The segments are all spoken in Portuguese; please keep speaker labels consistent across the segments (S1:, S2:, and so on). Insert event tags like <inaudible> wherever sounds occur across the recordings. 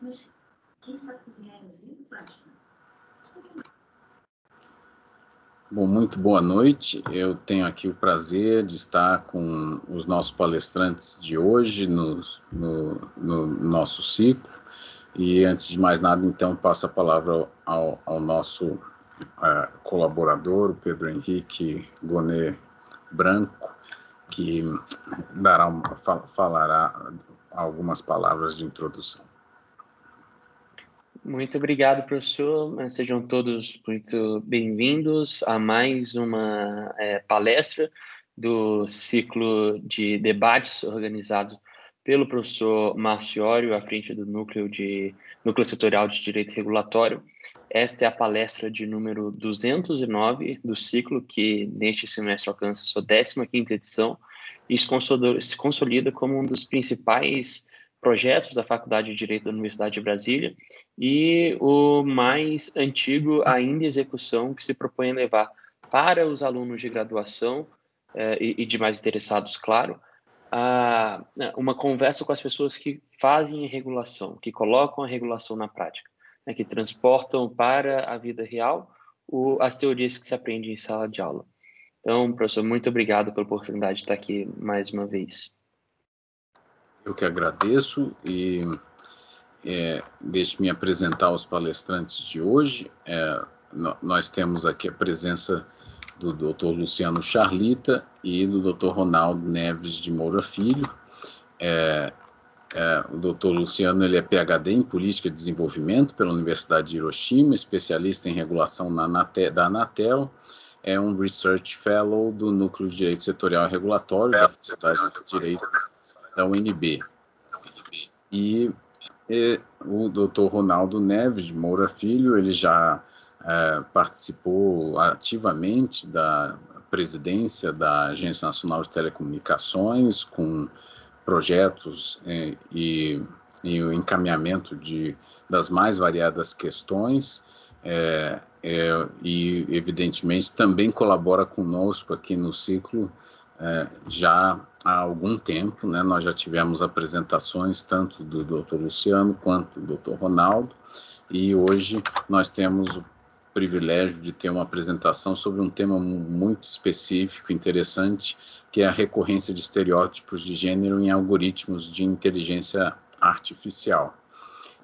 S1: Mas quem
S2: sabe cozinhar
S3: Bom, muito boa noite. Eu tenho aqui o prazer de estar com os nossos palestrantes de hoje no, no, no nosso ciclo. E antes de mais nada, então, passo a palavra ao, ao nosso uh, colaborador, o Pedro Henrique Gonê Branco, que dará uma, falará algumas palavras de introdução.
S1: Muito obrigado, professor. Eh, sejam todos muito bem-vindos a mais uma é, palestra do ciclo de debates organizado pelo professor Marciório, à frente do Núcleo, de, Núcleo Setorial de Direito Regulatório. Esta é a palestra de número 209 do ciclo, que neste semestre alcança sua 15ª edição e se consolida como um dos principais projetos da Faculdade de Direito da Universidade de Brasília e o mais antigo ainda em execução que se propõe a levar para os alunos de graduação eh, e, e de mais interessados, claro, a, né, uma conversa com as pessoas que fazem a regulação, que colocam a regulação na prática, né, que transportam para a vida real o, as teorias que se aprendem em sala de aula. Então, professor, muito obrigado pela oportunidade de estar aqui mais uma vez.
S3: Eu que agradeço e é, deixe-me apresentar os palestrantes de hoje. É, nós temos aqui a presença do Dr. Luciano Charlita e do Dr. Ronaldo Neves de Moura Filho. É, é, o Dr. Luciano ele é PhD em Política e Desenvolvimento pela Universidade de Hiroshima, especialista em regulação Anate, da Anatel, é um Research Fellow do Núcleo de Direito Setorial e Regulatório é, da Faculdade de Direito da é UNB. E, e o doutor Ronaldo Neves de Moura Filho, ele já é, participou ativamente da presidência da Agência Nacional de Telecomunicações, com projetos é, e, e, o encaminhamento de, das mais variadas questões. É, é, e, evidentemente, também colabora conosco aqui no ciclo, é, já há algum tempo, né, nós já tivemos apresentações tanto do Dr. Luciano quanto do Dr. Ronaldo, e hoje nós temos o privilégio de ter uma apresentação sobre um tema muito específico, interessante, que é a recorrência de estereótipos de gênero em algoritmos de inteligência artificial.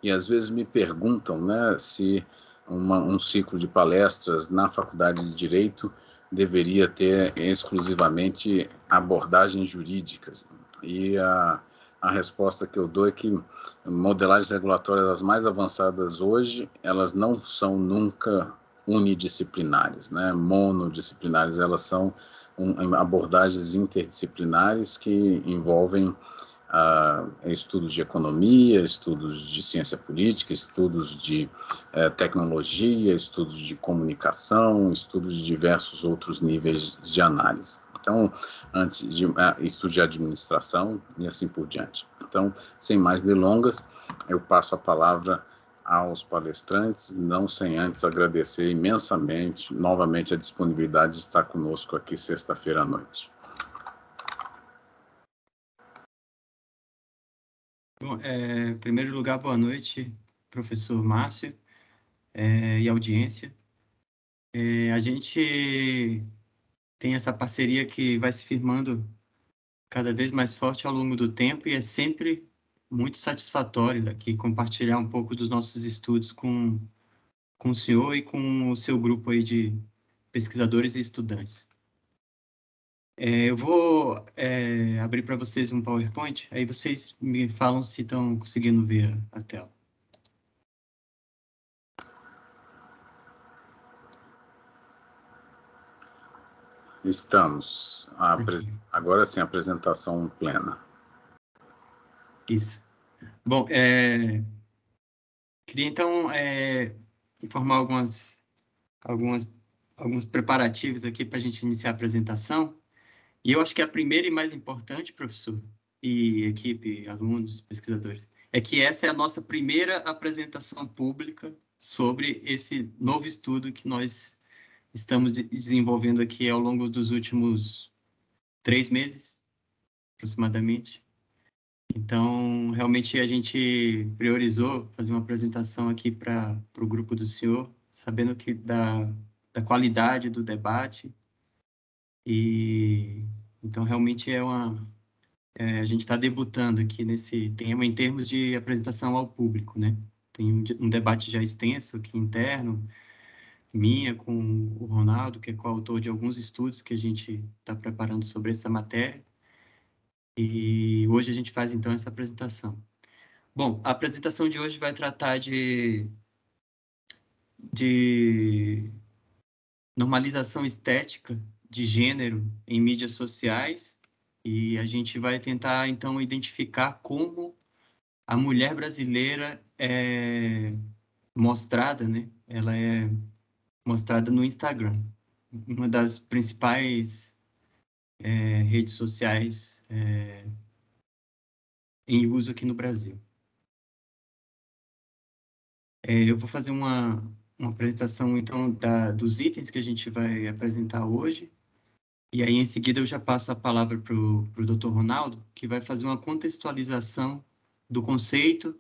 S3: E às vezes me perguntam né, se uma, um ciclo de palestras na Faculdade de Direito deveria ter exclusivamente abordagens jurídicas. E a, a resposta que eu dou é que modelagens regulatórias as mais avançadas hoje, elas não são nunca unidisciplinares, né? monodisciplinares, elas são um, abordagens interdisciplinares que envolvem Uh, estudos de economia, estudos de ciência política, estudos de é, tecnologia, estudos de comunicação, estudos de diversos outros níveis de análise. Então, antes de uh, é, estudo de administração e assim por diante. Então, sem mais delongas, eu passo a palavra aos palestrantes, não sem antes agradecer imensamente, novamente, a disponibilidade de estar conosco aqui sexta-feira à noite.
S4: Bom, é, em primeiro lugar, boa noite, professor Márcio é, e audiência. É, a gente tem essa parceria que vai se firmando cada vez mais forte ao longo do tempo e é sempre muito satisfatório aqui compartilhar um pouco dos nossos estudos com, com o senhor e com o seu grupo aí de pesquisadores e estudantes. É, eu vou é, abrir para vocês um PowerPoint, aí vocês me falam se estão conseguindo ver a tela.
S3: Estamos. Agora sim, apresentação plena. Isso. Bom, é... queria então
S4: é... informar algumas, algumas, alguns preparativos aqui para a gente iniciar a apresentação. E eu acho que a primeira e mais importante, professor, e equipe, alunos, pesquisadores, é que essa é a nossa primeira apresentação pública sobre esse novo estudo que nós estamos de desenvolvendo aqui ao longo dos últimos três meses, aproximadamente. Então, realmente a gente priorizou fazer uma apresentação aqui para o grupo do senhor, sabendo que da, da qualidade do debate e então realmente é uma é, a gente está debutando aqui nesse tema em termos de apresentação ao público, né? Tem um, um debate já extenso aqui interno, minha com o Ronaldo, que é coautor de alguns estudos que a gente está preparando sobre essa matéria. E hoje a gente faz então essa apresentação. Bom, a apresentação de hoje vai tratar de, de normalização estética de gênero em mídias sociais e a gente vai tentar então identificar como a mulher brasileira é mostrada, né? Ela é mostrada no Instagram, uma das principais é, redes sociais é, em uso aqui no Brasil. É, eu vou fazer uma, uma apresentação então da, dos itens que a gente vai apresentar hoje. E aí, em seguida, eu já passo a palavra para o Dr. Ronaldo, que vai fazer uma contextualização do conceito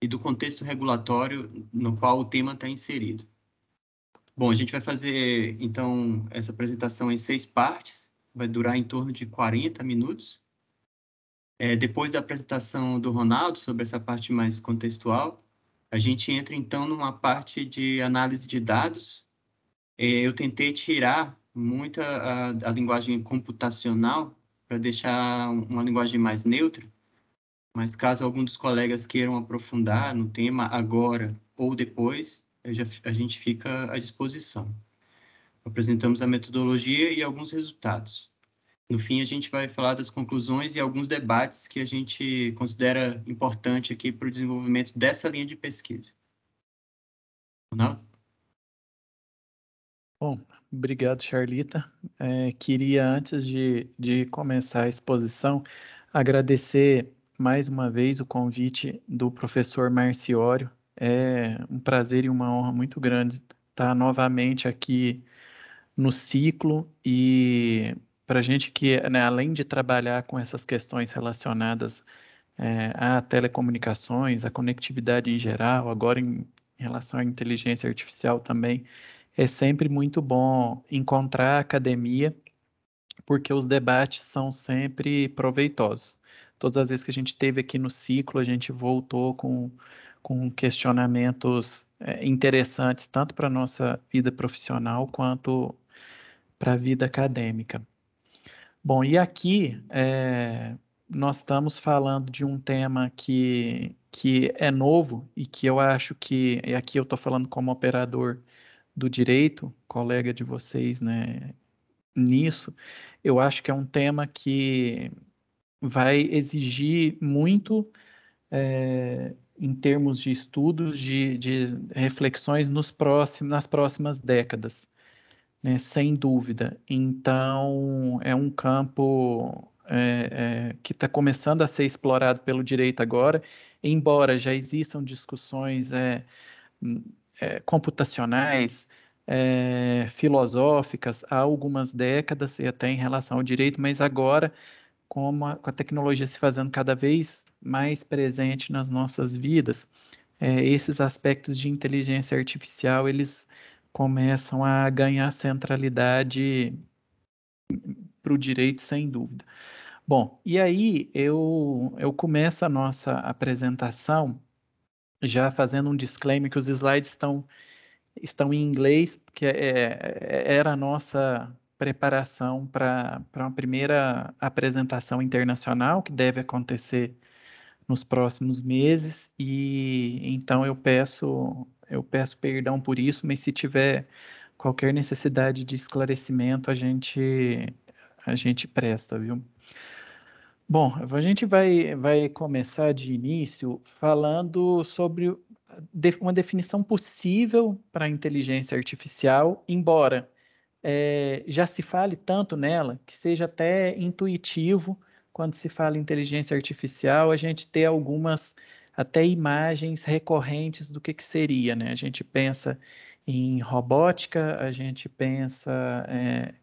S4: e do contexto regulatório no qual o tema está inserido. Bom, a gente vai fazer, então, essa apresentação em seis partes, vai durar em torno de 40 minutos. É, depois da apresentação do Ronaldo sobre essa parte mais contextual, a gente entra, então, numa parte de análise de dados. É, eu tentei tirar muita a, a linguagem computacional para deixar uma linguagem mais neutra, mas caso algum dos colegas queiram aprofundar no tema agora ou depois, já, a gente fica à disposição. Apresentamos a metodologia e alguns resultados. No fim, a gente vai falar das conclusões e alguns debates que a gente considera importante aqui para o desenvolvimento dessa linha de pesquisa. Ronaldo?
S5: Bom, Obrigado, Charlita. É, queria, antes de, de começar a exposição, agradecer mais uma vez o convite do professor Marciório. É um prazer e uma honra muito grande estar novamente aqui no ciclo e para a gente que, né, além de trabalhar com essas questões relacionadas é, a telecomunicações, a conectividade em geral, agora em relação à inteligência artificial também, é sempre muito bom encontrar a academia, porque os debates são sempre proveitosos. Todas as vezes que a gente teve aqui no ciclo, a gente voltou com, com questionamentos é, interessantes, tanto para a nossa vida profissional quanto para a vida acadêmica. Bom, e aqui é, nós estamos falando de um tema que, que é novo e que eu acho que, e aqui eu estou falando como operador do direito, colega de vocês, né, nisso, eu acho que é um tema que vai exigir muito é, em termos de estudos, de, de reflexões nos próximos, nas próximas décadas, né, sem dúvida. Então, é um campo é, é, que está começando a ser explorado pelo direito agora, embora já existam discussões é, computacionais, é, filosóficas há algumas décadas e até em relação ao direito, mas agora, com a, com a tecnologia se fazendo cada vez mais presente nas nossas vidas, é, esses aspectos de inteligência artificial eles começam a ganhar centralidade para o direito, sem dúvida. Bom, e aí eu, eu começo a nossa apresentação já fazendo um disclaimer que os slides estão, estão em inglês, porque é, é, é era a nossa preparação para uma primeira apresentação internacional que deve acontecer nos próximos meses e então eu peço eu peço perdão por isso, mas se tiver qualquer necessidade de esclarecimento, a gente a gente presta, viu? Bom, a gente vai, vai começar de início falando sobre uma definição possível para a inteligência artificial, embora é, já se fale tanto nela que seja até intuitivo quando se fala em inteligência artificial a gente ter algumas até imagens recorrentes do que, que seria, né? A gente pensa em robótica, a gente pensa é,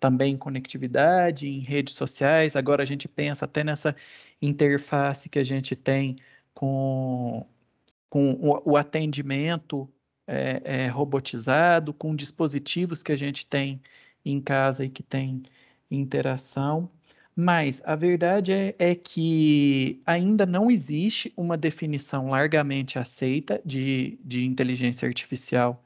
S5: também em conectividade, em redes sociais. Agora a gente pensa até nessa interface que a gente tem com, com o, o atendimento é, é, robotizado, com dispositivos que a gente tem em casa e que tem interação. Mas a verdade é, é, que ainda não existe uma definição largamente aceita de, de inteligência artificial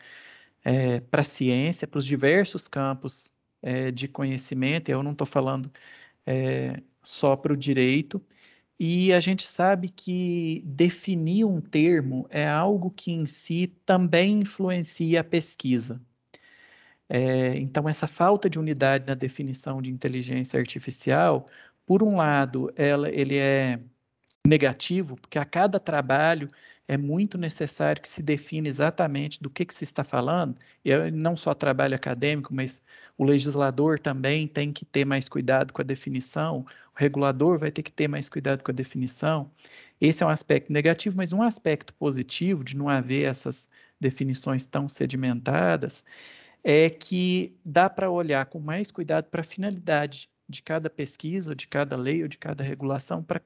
S5: é, para a ciência, para os diversos campos é, de conhecimento, eu não estou falando é, só para o direito, e a gente sabe que definir um termo é algo que em si também influencia a pesquisa. É, então, essa falta de unidade na definição de inteligência artificial, por um lado, ela, ele é negativo, porque a cada trabalho é muito necessário que se defina exatamente do que, que se está falando, e não só trabalho acadêmico, mas o legislador também tem que ter mais cuidado com a definição, o regulador vai ter que ter mais cuidado com a definição. Esse é um aspecto negativo, mas um aspecto positivo de não haver essas definições tão sedimentadas é que dá para olhar com mais cuidado para a finalidade de cada pesquisa, de cada lei ou de cada regulação para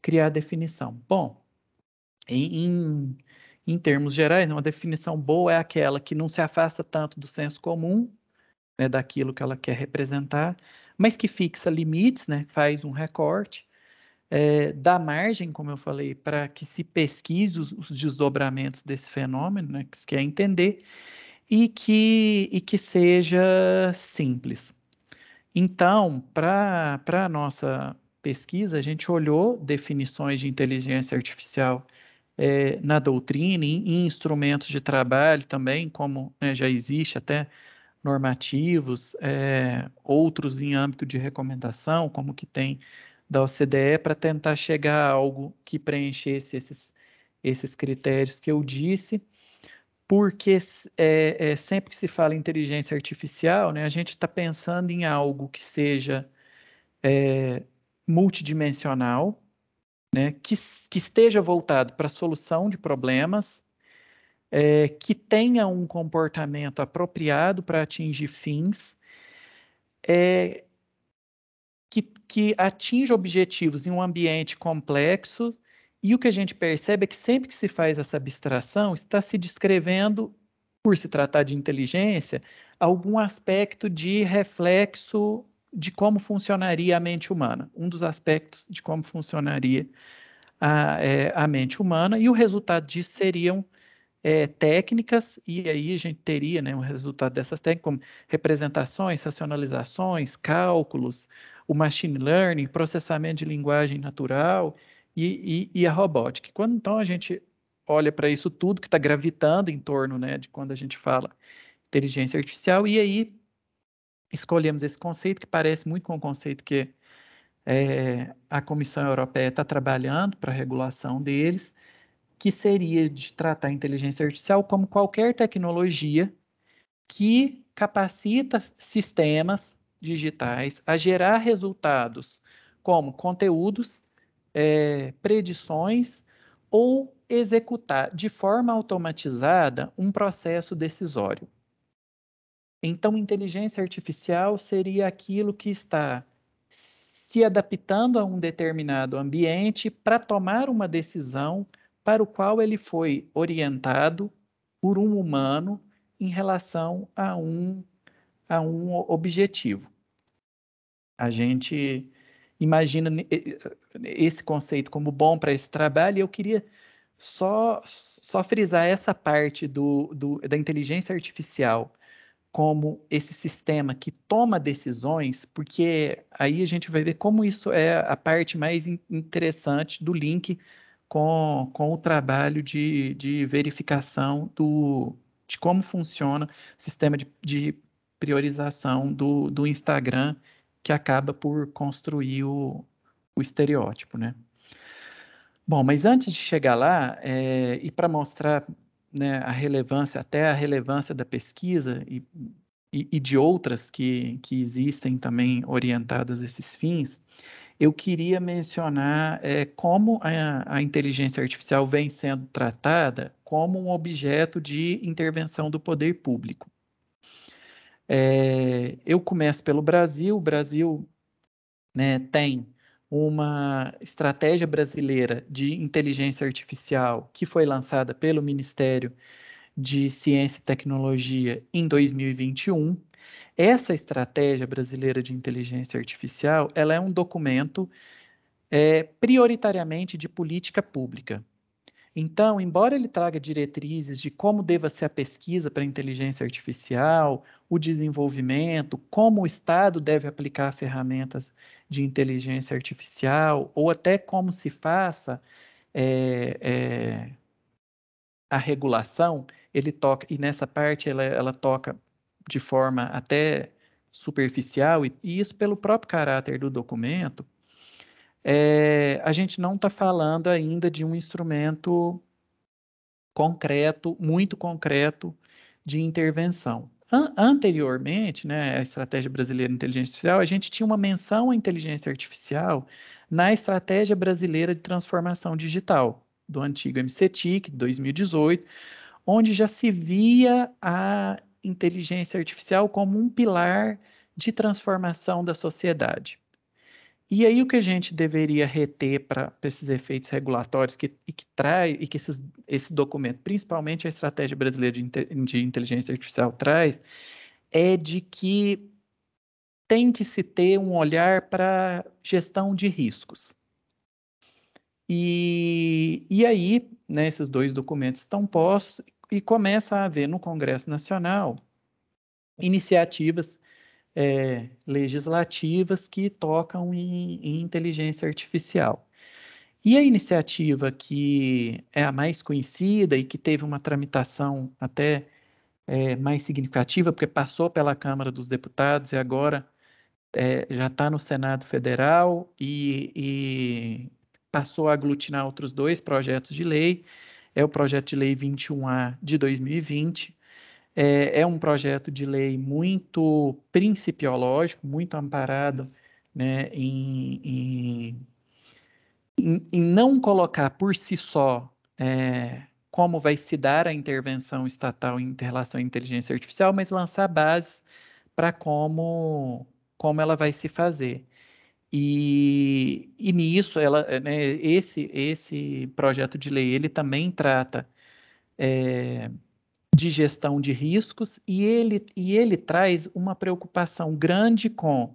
S5: criar definição. Bom, em, em termos gerais, né, uma definição boa é aquela que não se afasta tanto do senso comum, né, daquilo que ela quer representar, mas que fixa limites, né, faz um recorte, é, dá margem, como eu falei, para que se pesquise os, os, desdobramentos desse fenômeno, né, que se quer entender, e que, e que seja simples. Então, para a nossa pesquisa, a gente olhou definições de inteligência artificial é, na doutrina e em, em instrumentos de trabalho também, como né, já existe até normativos, é, outros em âmbito de recomendação, como que tem da OCDE, para tentar chegar a algo que preenchesse esses, esses critérios que eu disse, porque é, é sempre que se fala em inteligência artificial, né, a gente está pensando em algo que seja é, multidimensional, né, que, que esteja voltado para a solução de problemas, é, que tenha um comportamento apropriado para atingir fins, é, que, que atinja objetivos em um ambiente complexo, e o que a gente percebe é que sempre que se faz essa abstração, está se descrevendo, por se tratar de inteligência, algum aspecto de reflexo de como funcionaria a mente humana, um dos aspectos de como funcionaria a, é, a mente humana, e o resultado disso seriam é, técnicas, e aí a gente teria né, um resultado dessas técnicas, como representações, racionalizações, cálculos, o machine learning, processamento de linguagem natural e, e, e a robótica. Quando então a gente olha para isso tudo que está gravitando em torno né, de quando a gente fala inteligência artificial, e aí escolhemos esse conceito, que parece muito com o conceito que é, a Comissão Europeia está trabalhando para a regulação deles, que seria de tratar a inteligência artificial como qualquer tecnologia que capacita sistemas digitais a gerar resultados como conteúdos, é, predições ou executar de forma automatizada um processo decisório. Então, inteligência artificial seria aquilo que está se adaptando a um determinado ambiente para tomar uma decisão para o qual ele foi orientado por um humano em relação a um, a um objetivo. A gente imagina esse conceito como bom para esse trabalho e eu queria só, só frisar essa parte do, do, da inteligência artificial como esse sistema que toma decisões, porque aí a gente vai ver como isso é a parte mais interessante do link com, com o trabalho de, de verificação do, de como funciona o sistema de, de priorização do, do Instagram, que acaba por construir o, o estereótipo, né? Bom, mas antes de chegar lá, é, e para mostrar né, a relevância, até a relevância da pesquisa e, e, e de outras que, que existem também orientadas a esses fins, eu queria mencionar é, como a, a, inteligência artificial vem sendo tratada como um objeto de intervenção do poder público. É, eu começo pelo Brasil. O Brasil né, tem uma estratégia brasileira de inteligência artificial que foi lançada pelo Ministério de Ciência e Tecnologia em 2021. Essa estratégia brasileira de inteligência artificial, ela é um documento é, prioritariamente de política pública. Então, embora ele traga diretrizes de como deva ser a pesquisa para a inteligência artificial, o desenvolvimento, como o Estado deve aplicar ferramentas de inteligência artificial, ou até como se faça é, é, a regulação, ele toca, e nessa parte ela, ela toca de forma até superficial, e, e isso pelo próprio caráter do documento, é, a gente não está falando ainda de um instrumento concreto, muito concreto, de intervenção anteriormente, né, a estratégia brasileira de inteligência artificial, a gente tinha uma menção à inteligência artificial na estratégia brasileira de transformação digital, do antigo MCTIC, de 2018, onde já se via a inteligência artificial como um pilar de transformação da sociedade. E aí o que a gente deveria reter para esses efeitos regulatórios que, e que traz e que esses, esse documento, principalmente a estratégia brasileira de, de inteligência artificial traz, é de que tem que se ter um olhar para gestão de riscos. E, e aí, né, esses dois documentos estão postos e começa a haver no Congresso Nacional iniciativas é, legislativas que tocam em, em inteligência artificial. E a iniciativa que é a mais conhecida e que teve uma tramitação até é, mais significativa, porque passou pela Câmara dos Deputados e agora é, já está no Senado Federal e, e, passou a aglutinar outros dois projetos de lei. É o projeto de lei 21A de 2020, é, é um projeto de lei muito principiológico, muito amparado né, em, em, em não colocar por si só é, como vai se dar a intervenção estatal em relação à inteligência artificial, mas lançar bases para como, como ela vai se fazer. E, e nisso, ela, né, esse, esse projeto de lei, ele também trata é, de gestão de riscos e ele, e ele traz uma preocupação grande com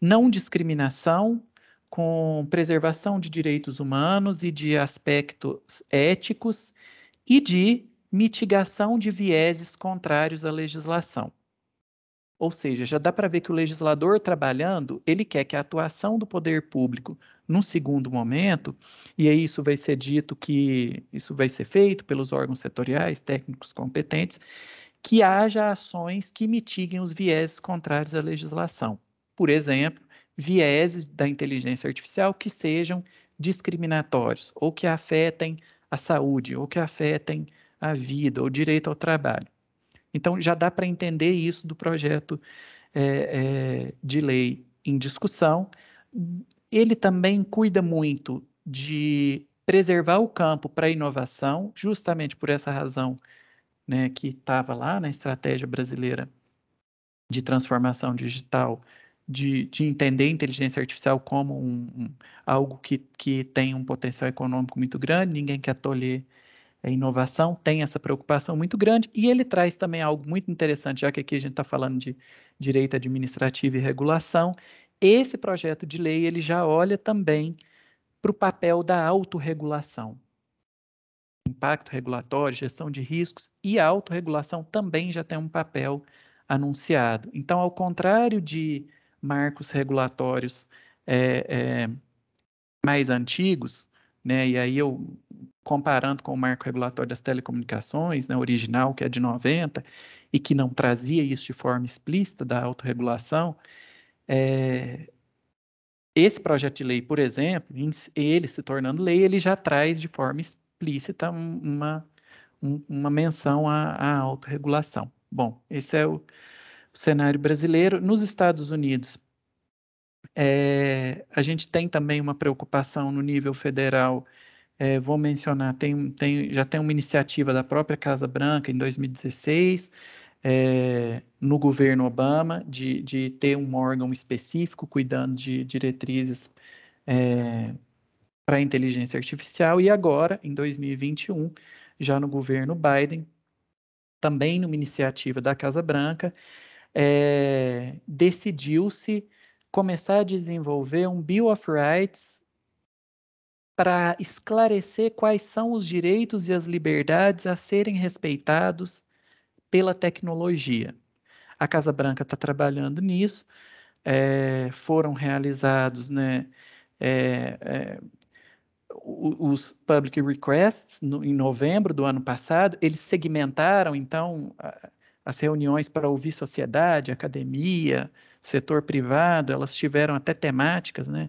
S5: não discriminação, com preservação de direitos humanos e de aspectos éticos e de mitigação de vieses contrários à legislação. Ou seja, já dá para ver que o legislador trabalhando, ele quer que a atuação do poder público num segundo momento, e aí isso vai ser dito que isso vai ser feito pelos órgãos setoriais, técnicos competentes, que haja ações que mitiguem os vieses contrários à legislação. Por exemplo, vieses da inteligência artificial que sejam discriminatórios ou que afetem a saúde ou que afetem a vida ou direito ao trabalho. Então, já dá para entender isso do projeto é, é, de lei em discussão ele também cuida muito de preservar o campo para inovação, justamente por essa razão né, que estava lá na estratégia brasileira de transformação digital, de, de entender a inteligência artificial como um, um, algo que, que tem um potencial econômico muito grande, ninguém quer tolher a inovação, tem essa preocupação muito grande, e ele traz também algo muito interessante, já que aqui a gente está falando de direito administrativo e regulação, esse projeto de lei ele já olha também para o papel da autorregulação. Impacto regulatório, gestão de riscos e a autorregulação também já tem um papel anunciado. Então, ao contrário de marcos regulatórios é, é, mais antigos, né, e aí eu comparando com o marco regulatório das telecomunicações, né, original, que é de 90, e que não trazia isso de forma explícita da autorregulação, é, esse projeto de lei, por exemplo, ele se tornando lei, ele já traz de forma explícita uma, uma menção à, à autorregulação. Bom, esse é o, o cenário brasileiro. Nos Estados Unidos, é, a gente tem também uma preocupação no nível federal. É, vou mencionar, tem, tem, já tem uma iniciativa da própria Casa Branca em 2016 é, no governo Obama de, de ter um órgão específico cuidando de diretrizes é, para inteligência artificial e agora, em 2021, já no governo Biden, também numa iniciativa da Casa Branca, é, decidiu-se começar a desenvolver um Bill of Rights para esclarecer quais são os direitos e as liberdades a serem respeitados pela tecnologia. A Casa Branca está trabalhando nisso, é, foram realizados né, é, é os public requests no, em novembro do ano passado, eles segmentaram, então, as reuniões para ouvir sociedade, academia, setor privado, elas tiveram até temáticas, né?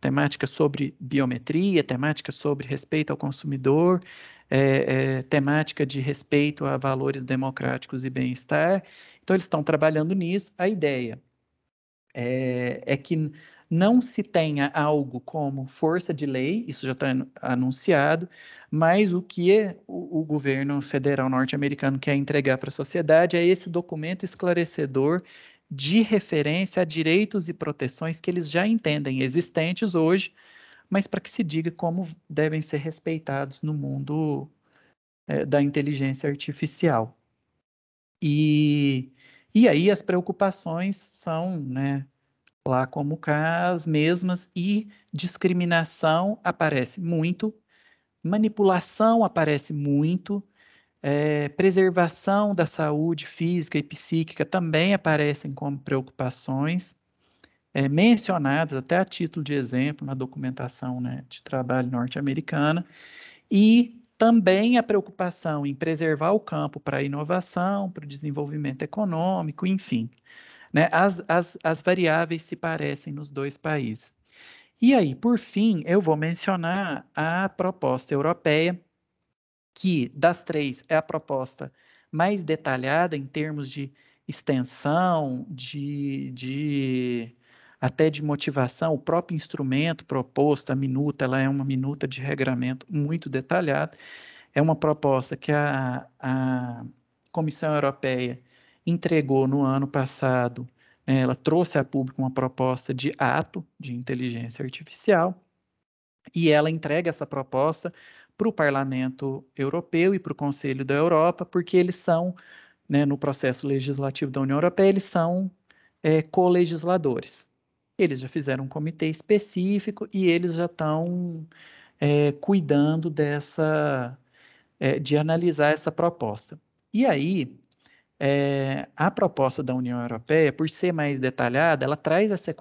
S5: Temática sobre biometria, temática sobre respeito ao consumidor, é, é, temática de respeito a valores democráticos e bem-estar. Então, eles estão trabalhando nisso. A ideia é, é que não se tenha algo como força de lei, isso já está anunciado, mas o que é o, o governo federal norte-americano quer entregar para a sociedade é esse documento esclarecedor de referência a direitos e proteções que eles já entendem existentes hoje mas para que se diga como devem ser respeitados no mundo é, da inteligência artificial. E, e aí as preocupações são, né, lá como cá, as mesmas, e discriminação aparece muito, manipulação aparece muito, é, preservação da saúde física e psíquica também aparecem como preocupações é, mencionadas até a título de exemplo na documentação né, de trabalho norte-americana, e também a preocupação em preservar o campo para a inovação, para o desenvolvimento econômico, enfim. Né, as, as, as variáveis se parecem nos dois países. E aí, por fim, eu vou mencionar a proposta europeia, que das três é a proposta mais detalhada em termos de extensão, de, de até de motivação, o próprio instrumento proposto, a minuta, ela é uma minuta de regramento muito detalhada. É uma proposta que a, a Comissão Europeia entregou no ano passado. Né, ela trouxe a público uma proposta de ato de inteligência artificial e ela entrega essa proposta para o Parlamento Europeu e para o Conselho da Europa, porque eles são, né, no processo legislativo da União Europeia, eles são é, co-legisladores. Eles já fizeram um comitê específico e eles já estão é, cuidando dessa, é, de analisar essa proposta. E aí, é, a proposta da União Europeia, por ser mais detalhada, ela traz essa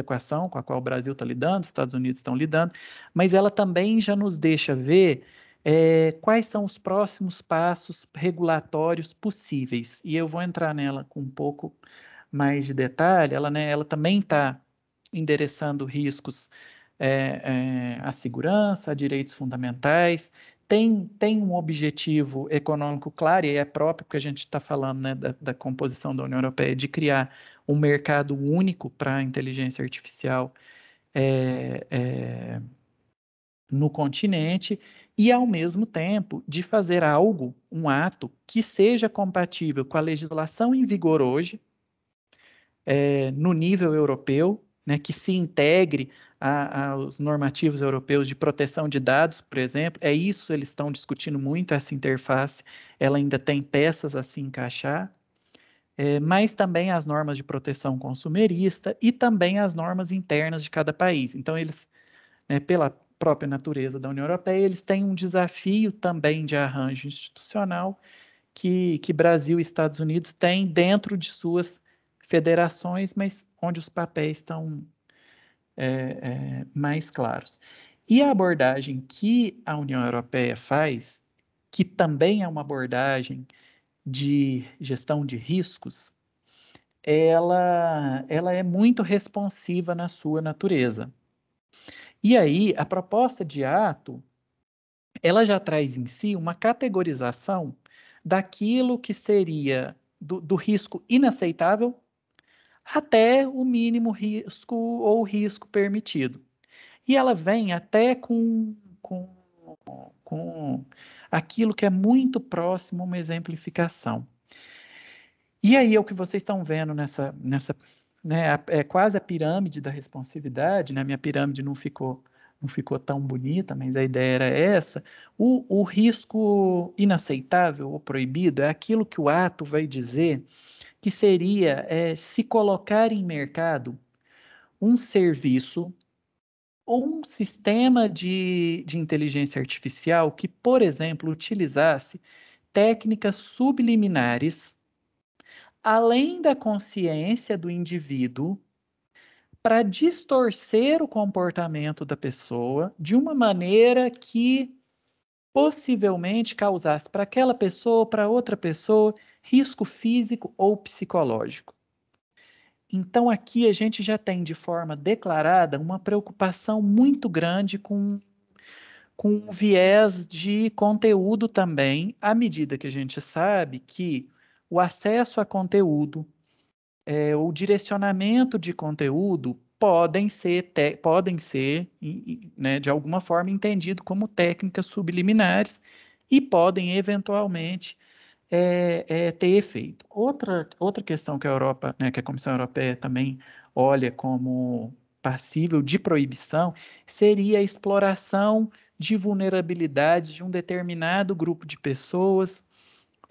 S5: equação com a qual o Brasil está lidando, os Estados Unidos estão lidando, mas ela também já nos deixa ver é, quais são os próximos passos regulatórios possíveis. E eu vou entrar nela com um pouco mais de detalhe, ela, né, ela também está endereçando riscos é, é, à segurança, a direitos fundamentais, tem, tem um objetivo econômico claro, e é próprio que a gente está falando né, da, da, composição da União Europeia, de criar um mercado único para a inteligência artificial é, é, no continente, e ao mesmo tempo de fazer algo, um ato, que seja compatível com a legislação em vigor hoje, é, no nível europeu, né, que se integre aos normativos europeus de proteção de dados, por exemplo. É isso eles estão discutindo muito, essa interface, ela ainda tem peças a se encaixar. É, mas também as normas de proteção consumerista e também as normas internas de cada país. Então, eles, né, pela própria natureza da União Europeia, eles têm um desafio também de arranjo institucional que, que Brasil e Estados Unidos têm dentro de suas federações, mas onde os papéis estão é, é, mais claros. E a abordagem que a União Europeia faz, que também é uma abordagem de gestão de riscos, ela, ela é muito responsiva na sua natureza. E aí, a proposta de ato, ela já traz em si uma categorização daquilo que seria do, do risco inaceitável até o mínimo risco ou risco permitido. E ela vem até com, com, com aquilo que é muito próximo a uma exemplificação. E aí é o que vocês estão vendo nessa, nessa né, é quase a pirâmide da responsividade, né? Minha pirâmide não ficou não ficou tão bonita, mas a ideia era essa. O, o risco inaceitável ou proibido é aquilo que o ato vai dizer que seria é, se colocar em mercado um serviço ou um sistema de, de inteligência artificial que, por exemplo, utilizasse técnicas subliminares além da consciência do indivíduo para distorcer o comportamento da pessoa de uma maneira que possivelmente causasse para aquela pessoa, para outra pessoa, risco físico ou psicológico. Então, aqui a gente já tem de forma declarada uma preocupação muito grande com, com um viés de conteúdo também, à medida que a gente sabe que o acesso a conteúdo, é, o direcionamento de conteúdo podem ser, podem ser né, de alguma forma, entendido como técnicas subliminares e podem, eventualmente, é, é, ter efeito. Outra, outra questão que a Europa, né, que a Comissão Europeia também olha como passível de proibição seria a exploração de vulnerabilidades de um determinado grupo de pessoas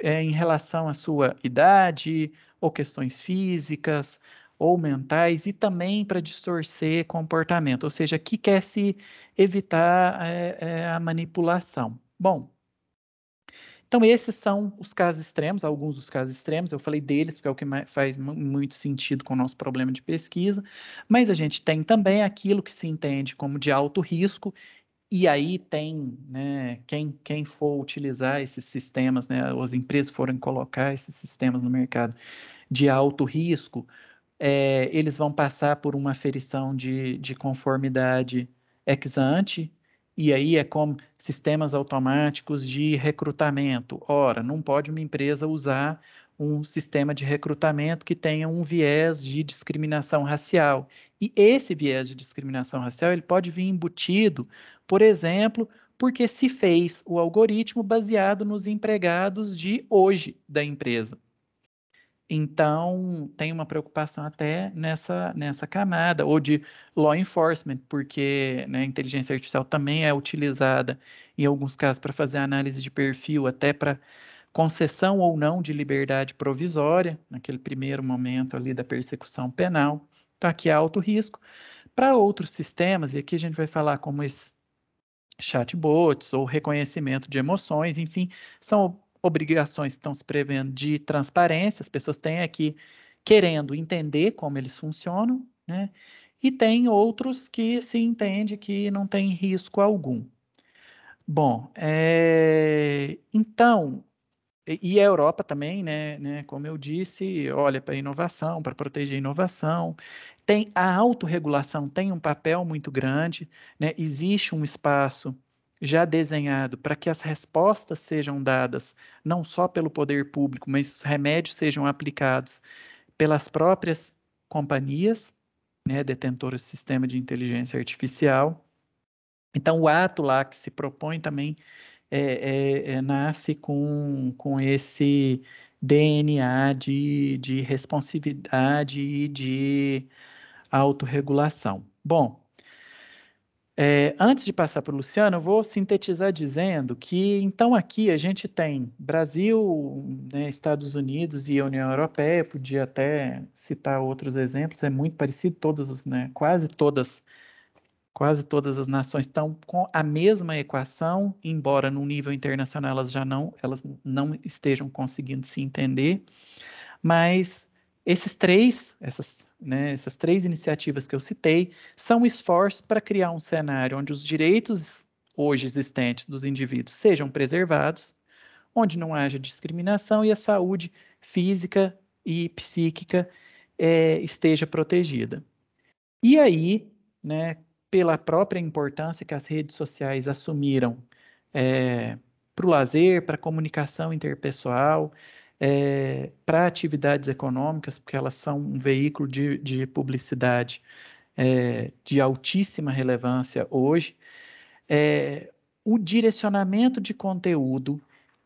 S5: é, em relação à sua idade, ou questões físicas, ou mentais, e também para distorcer comportamento, ou seja, que quer se evitar é, é, a manipulação. Bom, então, esses são os casos extremos, alguns dos casos extremos. Eu falei deles porque é o que faz muito sentido com o nosso problema de pesquisa. Mas a gente tem também aquilo que se entende como de alto risco, e aí tem, né, quem, quem for utilizar esses sistemas, né, as empresas forem colocar esses sistemas no mercado de alto risco, é, eles vão passar por uma aferição de, de conformidade ex ante, e aí é como sistemas automáticos de recrutamento. Ora, não pode uma empresa usar um sistema de recrutamento que tenha um viés de discriminação racial. E esse viés de discriminação racial, ele pode vir embutido, por exemplo, porque se fez o algoritmo baseado nos empregados de hoje da empresa. Então, tem uma preocupação até nessa, nessa camada, ou de law enforcement, porque né, a inteligência artificial também é utilizada, em alguns casos, para fazer análise de perfil, até para concessão ou não de liberdade provisória, naquele primeiro momento ali da persecução penal. Então, aqui é alto risco. Para outros sistemas, e aqui a gente vai falar como esse chatbots ou reconhecimento de emoções, enfim, são obrigações que estão se prevendo de transparência, as pessoas têm aqui querendo entender como eles funcionam, né? E tem outros que se entende que não tem risco algum. Bom, é, então, e a Europa também, né, né como eu disse, olha para a inovação, para proteger a inovação. Tem, a autorregulação tem um papel muito grande, né, existe um espaço já desenhado para que as respostas sejam dadas não só pelo poder público, mas os remédios sejam aplicados pelas próprias companhias, né, detentoras do sistema de inteligência artificial. Então, o ato lá que se propõe também é, é, é, nasce com, com esse DNA de, de responsividade e de autorregulação. Bom, é, antes de passar para o Luciano, eu vou sintetizar dizendo que, então, aqui a gente tem Brasil, né, Estados Unidos e União Europeia, podia até citar outros exemplos, é muito parecido, todas, né, quase todas, quase todas as nações estão com a mesma equação, embora no nível internacional elas já não, elas não estejam conseguindo se entender, mas esses três, essas né, essas três iniciativas que eu citei, são esforços para criar um cenário onde os direitos hoje existentes dos indivíduos sejam preservados, onde não haja discriminação e a saúde física e psíquica é, esteja protegida. E aí, né, pela própria importância que as redes sociais assumiram é, eh, para o lazer, para a comunicação interpessoal, é, para atividades econômicas, porque elas são um veículo de, de publicidade é, de altíssima relevância hoje, é, o direcionamento de conteúdo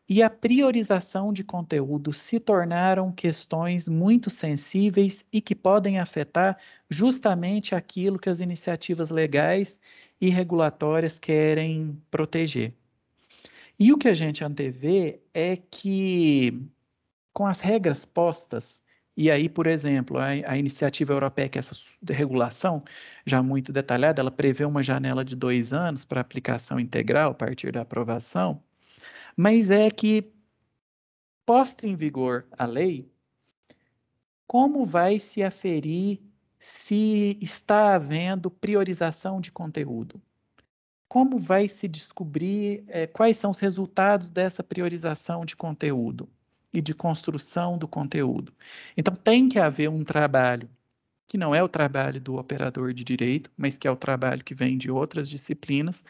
S5: e a priorização de conteúdo se tornaram questões muito sensíveis e que podem afetar justamente aquilo que as iniciativas legais e regulatórias querem proteger. E o que a gente antevê é que com as regras postas. E aí, por exemplo, a, a iniciativa europeia, que é essa regulação já muito detalhada, ela prevê uma janela de dois anos para aplicação integral a partir da aprovação, mas é que, posta em vigor a lei, como vai se aferir se está havendo priorização de conteúdo? Como vai se descobrir é, quais são os resultados dessa priorização de conteúdo? e de construção do conteúdo. Então tem que haver um trabalho que não é o trabalho do operador de direito, mas que é o trabalho que vem de outras disciplinas,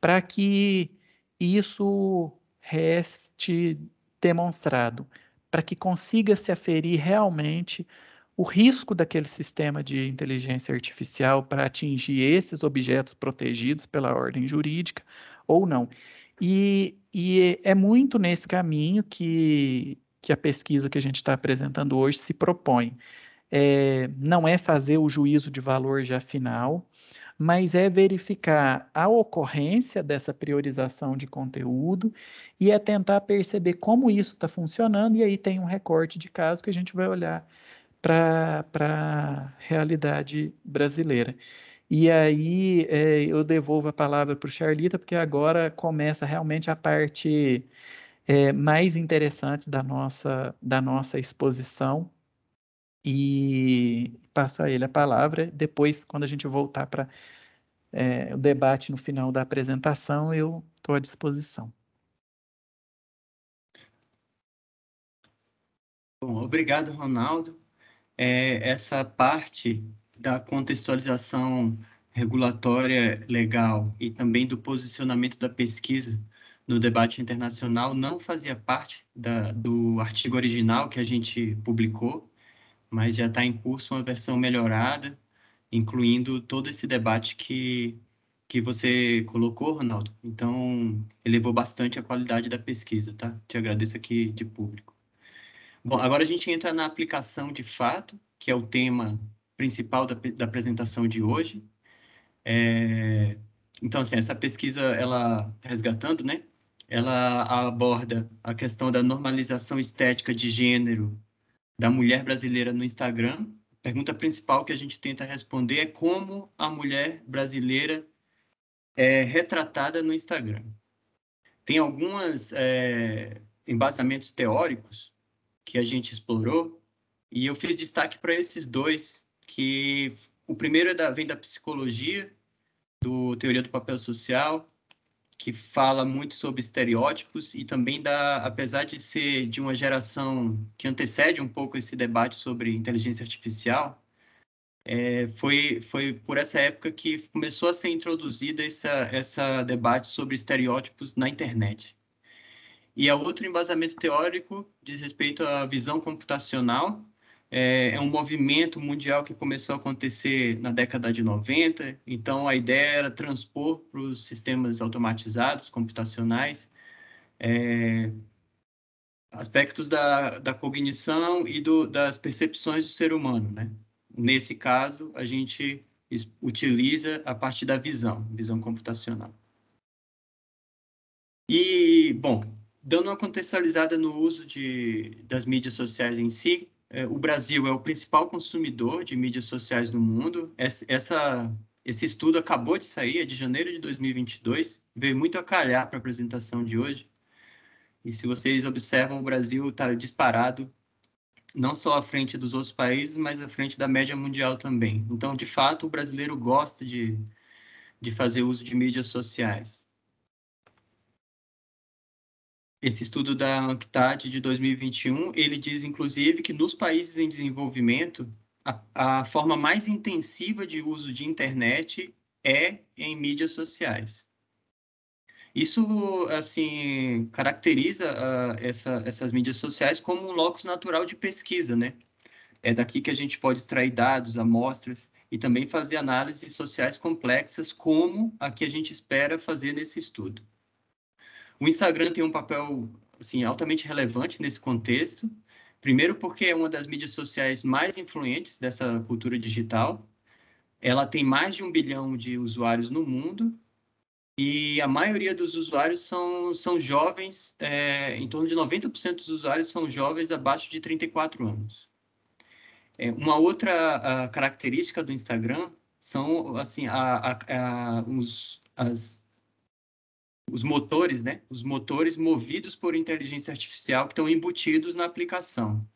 S5: para que isso reste demonstrado, para que consiga se aferir realmente o risco daquele sistema de inteligência artificial para atingir esses objetos protegidos pela ordem jurídica ou não. E, e é muito nesse caminho que, que a pesquisa que a gente está apresentando hoje se propõe. É, não é fazer o juízo de valor já final, mas é verificar a ocorrência dessa priorização de conteúdo e é tentar perceber como isso está funcionando, e aí tem um recorte de caso que a gente vai olhar para a realidade brasileira. E aí é, eu devolvo a palavra para o Charlita, porque agora começa realmente a parte é, mais interessante da nossa, da nossa exposição. E passo a ele a palavra. Depois, quando a gente voltar para é, o debate no final da apresentação, eu estou à disposição.
S4: Bom, obrigado, Ronaldo. É, essa parte da contextualização regulatória legal e também do posicionamento da pesquisa no debate internacional não fazia parte da, do artigo original que a gente publicou, mas já está em curso uma versão melhorada, incluindo todo esse debate que, que você colocou, Ronaldo. Então, elevou bastante a qualidade da pesquisa, tá? Te agradeço aqui de público. Bom, agora a gente entra na aplicação de fato, que é o tema principal da, da apresentação de hoje. É, então, assim, essa pesquisa, ela resgatando, né? Ela aborda a questão da normalização estética de gênero da mulher brasileira no Instagram. A pergunta principal que a gente tenta responder é como a mulher brasileira é retratada no Instagram. Tem algumas é, embasamentos teóricos que a gente explorou e eu fiz destaque para esses dois que o primeiro é da, vem da psicologia, do Teoria do Papel Social, que fala muito sobre estereótipos e também da, apesar de ser de uma geração que antecede um pouco esse debate sobre inteligência artificial, é, foi foi por essa época que começou a ser introduzida essa essa debate sobre estereótipos na internet. E a outro embasamento teórico diz respeito à visão computacional, é, é, um movimento mundial que começou a acontecer na década de 90, então a ideia era transpor para os sistemas automatizados, computacionais, é, aspectos da, da cognição e do, das percepções do ser humano, né? Nesse caso, a gente utiliza a parte da visão, visão computacional. E, bom, dando uma contextualizada no uso de, das mídias sociais em si, é, o Brasil é o principal consumidor de mídias sociais do mundo. Essa, esse estudo acabou de sair, é de janeiro de 2022, veio muito a calhar para a apresentação de hoje. E se vocês observam, o Brasil está disparado, não só à frente dos outros países, mas à frente da média mundial também. Então, de fato, o brasileiro gosta de, de fazer uso de mídias sociais. Esse estudo da ANCTAD de 2021, ele diz, inclusive, que nos países em desenvolvimento, a, a forma mais intensiva de uso de internet é em mídias sociais. Isso, assim, caracteriza uh, essa, essas mídias sociais como um locus natural de pesquisa, né? É daqui que a gente pode extrair dados, amostras e também fazer análises sociais complexas, como a que a gente espera fazer nesse estudo. O Instagram tem um papel assim, altamente relevante nesse contexto. Primeiro, porque é uma das mídias sociais mais influentes dessa cultura digital. Ela tem mais de um bilhão de usuários no mundo e a maioria dos usuários são, são jovens, é, em torno de 90% dos usuários são jovens abaixo de 34 anos. É, uma outra característica do Instagram são assim, a, a, a, os, as os motores, né? Os motores movidos por inteligência artificial que estão embutidos na aplicação.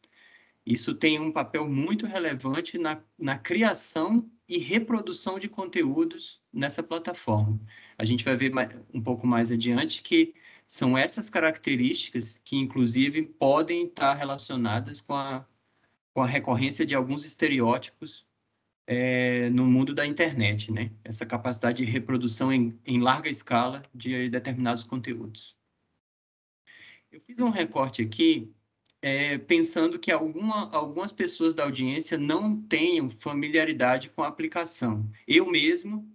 S4: Isso tem um papel muito relevante na, na criação e reprodução de conteúdos nessa plataforma. A gente vai ver mais, um pouco mais adiante que são essas características que, inclusive, podem estar relacionadas com a, com a recorrência de alguns estereótipos é, no mundo da internet, né? Essa capacidade de reprodução em, em larga escala de eh, determinados conteúdos. Eu fiz um recorte aqui é, pensando que alguma, algumas pessoas da audiência não tenham familiaridade com a aplicação. Eu mesmo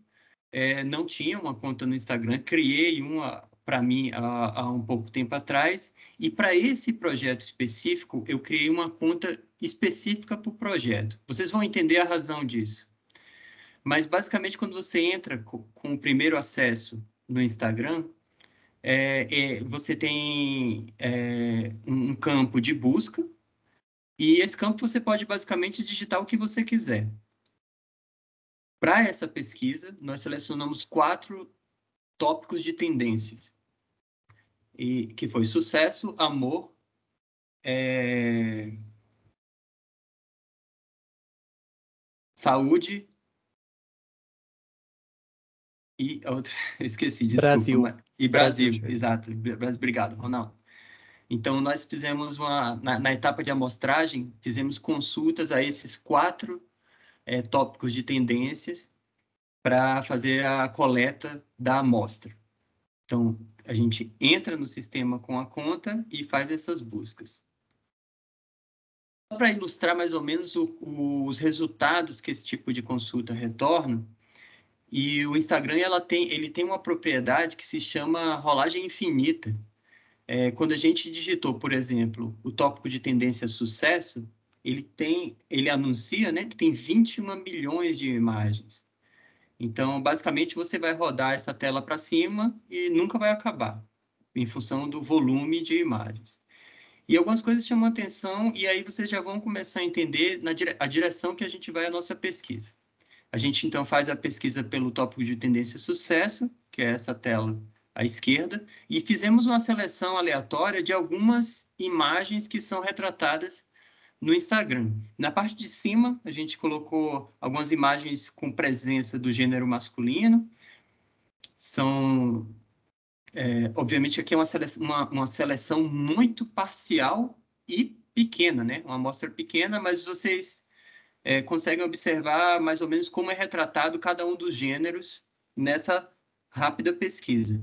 S4: é, não tinha uma conta no Instagram, criei uma para mim há, há, um pouco tempo atrás. E para esse projeto específico, eu criei uma conta específica para o projeto. Vocês vão entender a razão disso. Mas basicamente, quando você entra com, com o primeiro acesso no Instagram, é, é, você tem é, um campo de busca, e esse campo você pode basicamente digitar o que você quiser. Para essa pesquisa, nós selecionamos quatro tópicos de tendências e que foi sucesso, amor, é... saúde e outra, <laughs> esqueci, desculpa. Brasil. Mas... E Brasil, Brasil exato. Brasil, obrigado, Ronaldo. Então, nós fizemos uma, na, na, etapa de amostragem, fizemos consultas a esses quatro é, tópicos de tendências para fazer a coleta da amostra. Então, a gente entra no sistema com a conta e faz essas buscas. Para ilustrar mais ou menos o, o, os resultados que esse tipo de consulta retorna, e o Instagram ela tem, ele tem uma propriedade que se chama rolagem infinita. É, quando a gente digitou, por exemplo, o tópico de tendência sucesso, ele tem, ele anuncia, né, que tem 21 milhões de imagens. Então, basicamente, você vai rodar essa tela para cima e nunca vai acabar, em função do volume de imagens. E algumas coisas chamam atenção, e aí vocês já vão começar a entender na dire a direção que a gente vai a nossa pesquisa. A gente, então, faz a pesquisa pelo tópico de tendência sucesso, que é essa tela à esquerda, e fizemos uma seleção aleatória de algumas imagens que são retratadas no Instagram. Na parte de cima, a gente colocou algumas imagens com presença do gênero masculino. São, é, obviamente, aqui é uma seleção, uma, uma seleção muito parcial e pequena, né? Uma amostra pequena, mas vocês é, conseguem observar mais ou menos como é retratado cada um dos gêneros nessa rápida pesquisa.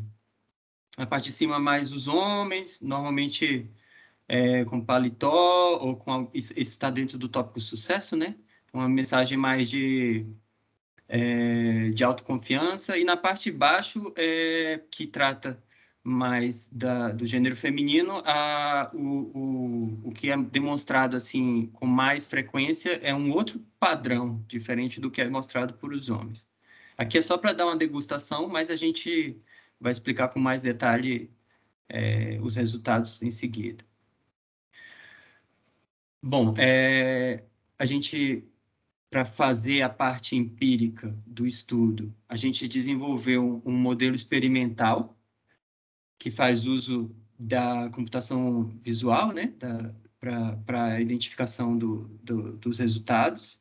S4: Na parte de cima mais os homens, normalmente é, com paletó, ou com isso está dentro do tópico sucesso, né? Uma mensagem mais de, é, de autoconfiança. E na parte de baixo, é, que trata mais da, do gênero feminino, a, o, o, o que é demonstrado assim com mais frequência é um outro padrão, diferente do que é mostrado por os homens. Aqui é só para dar uma degustação, mas a gente vai explicar com mais detalhe é, os resultados em seguida. Bom, é, a gente, para fazer a parte empírica do estudo, a gente desenvolveu um modelo experimental que faz uso da computação visual, né, para a identificação do, do, dos resultados.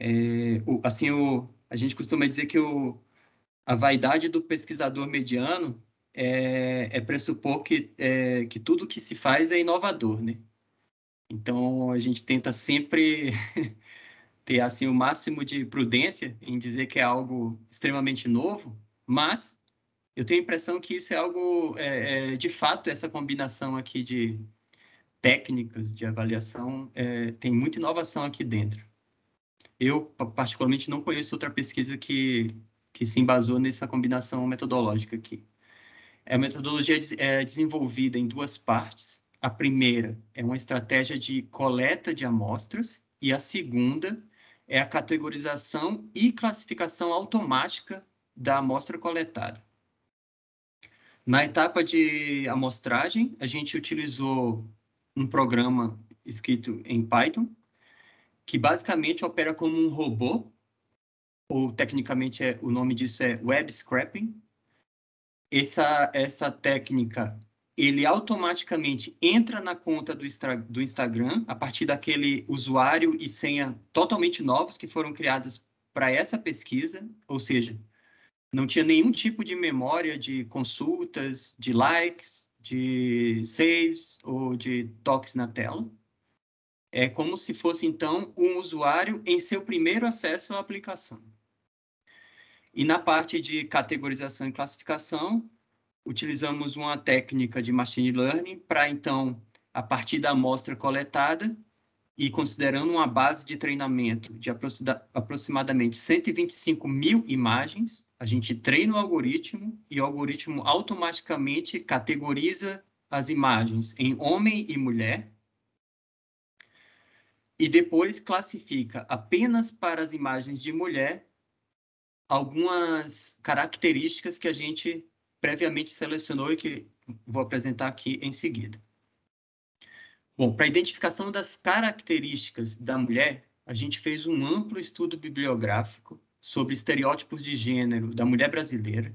S4: É, o, assim, o, a gente costuma dizer que o, a vaidade do pesquisador mediano é, é pressupor que, é, que tudo que se faz é inovador, né? Então a gente tenta sempre <laughs> ter assim o máximo de prudência em dizer que é algo extremamente novo, mas eu tenho a impressão que isso é algo é, é, de fato essa combinação aqui de técnicas de avaliação é, tem muita inovação aqui dentro. Eu particularmente não conheço outra pesquisa que que se embasou nessa combinação metodológica aqui. É, a metodologia é desenvolvida em duas partes. A primeira é uma estratégia de coleta de amostras e a segunda é a categorização e classificação automática da amostra coletada. Na etapa de amostragem, a gente utilizou um programa escrito em Python, que basicamente opera como um robô, ou tecnicamente é, o nome disso é web scraping. Essa, essa técnica ele automaticamente entra na conta do, do Instagram a partir daquele usuário e senha totalmente novos que foram criados para essa pesquisa, ou seja, não tinha nenhum tipo de memória de consultas, de likes, de saves ou de toques na tela. É como se fosse, então, um usuário em seu primeiro acesso à aplicação. E na parte de categorização e classificação, utilizamos uma técnica de machine learning para, então, a partir da amostra coletada e considerando uma base de treinamento de aproximadamente 125 mil imagens, a gente treina o algoritmo e o algoritmo automaticamente categoriza as imagens em homem e mulher e depois classifica apenas para as imagens de mulher algumas características que a gente previamente selecionou e que vou apresentar aqui em seguida. Bom, para a identificação das características da mulher, a gente fez um amplo estudo bibliográfico sobre estereótipos de gênero da mulher brasileira.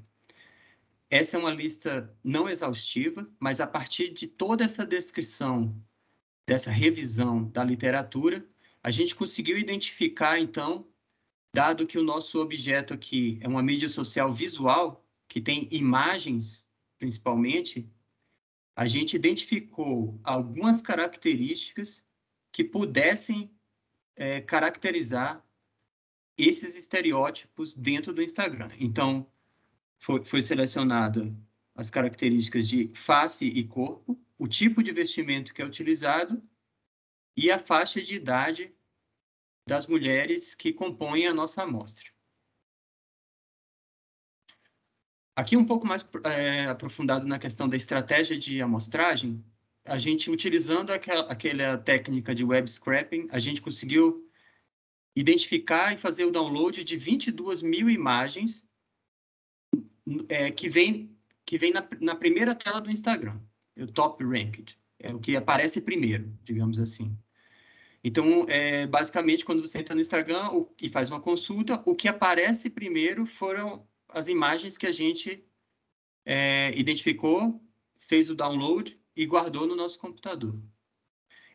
S4: Essa é uma lista não exaustiva, mas a partir de toda essa descrição, dessa revisão da literatura, a gente conseguiu identificar, então, dado que o nosso objeto aqui é uma mídia social visual, que tem imagens, principalmente, a gente identificou algumas características que pudessem é, caracterizar esses estereótipos dentro do Instagram. Então, foi, foi selecionada as características de face e corpo, o tipo de vestimento que é utilizado e a faixa de idade das mulheres que compõem a nossa amostra. Aqui um pouco mais é, aprofundado na questão da estratégia de amostragem, a gente utilizando aquela, aquela técnica de web scraping, a gente conseguiu identificar e fazer o download de 22 mil imagens é, que vem, que vem na, na primeira tela do Instagram, é o top ranked, é o que aparece primeiro, digamos assim. Então, é, basicamente, quando você entra no Instagram o, e faz uma consulta, o que aparece primeiro foram as imagens que a gente é, identificou, fez o download e guardou no nosso computador.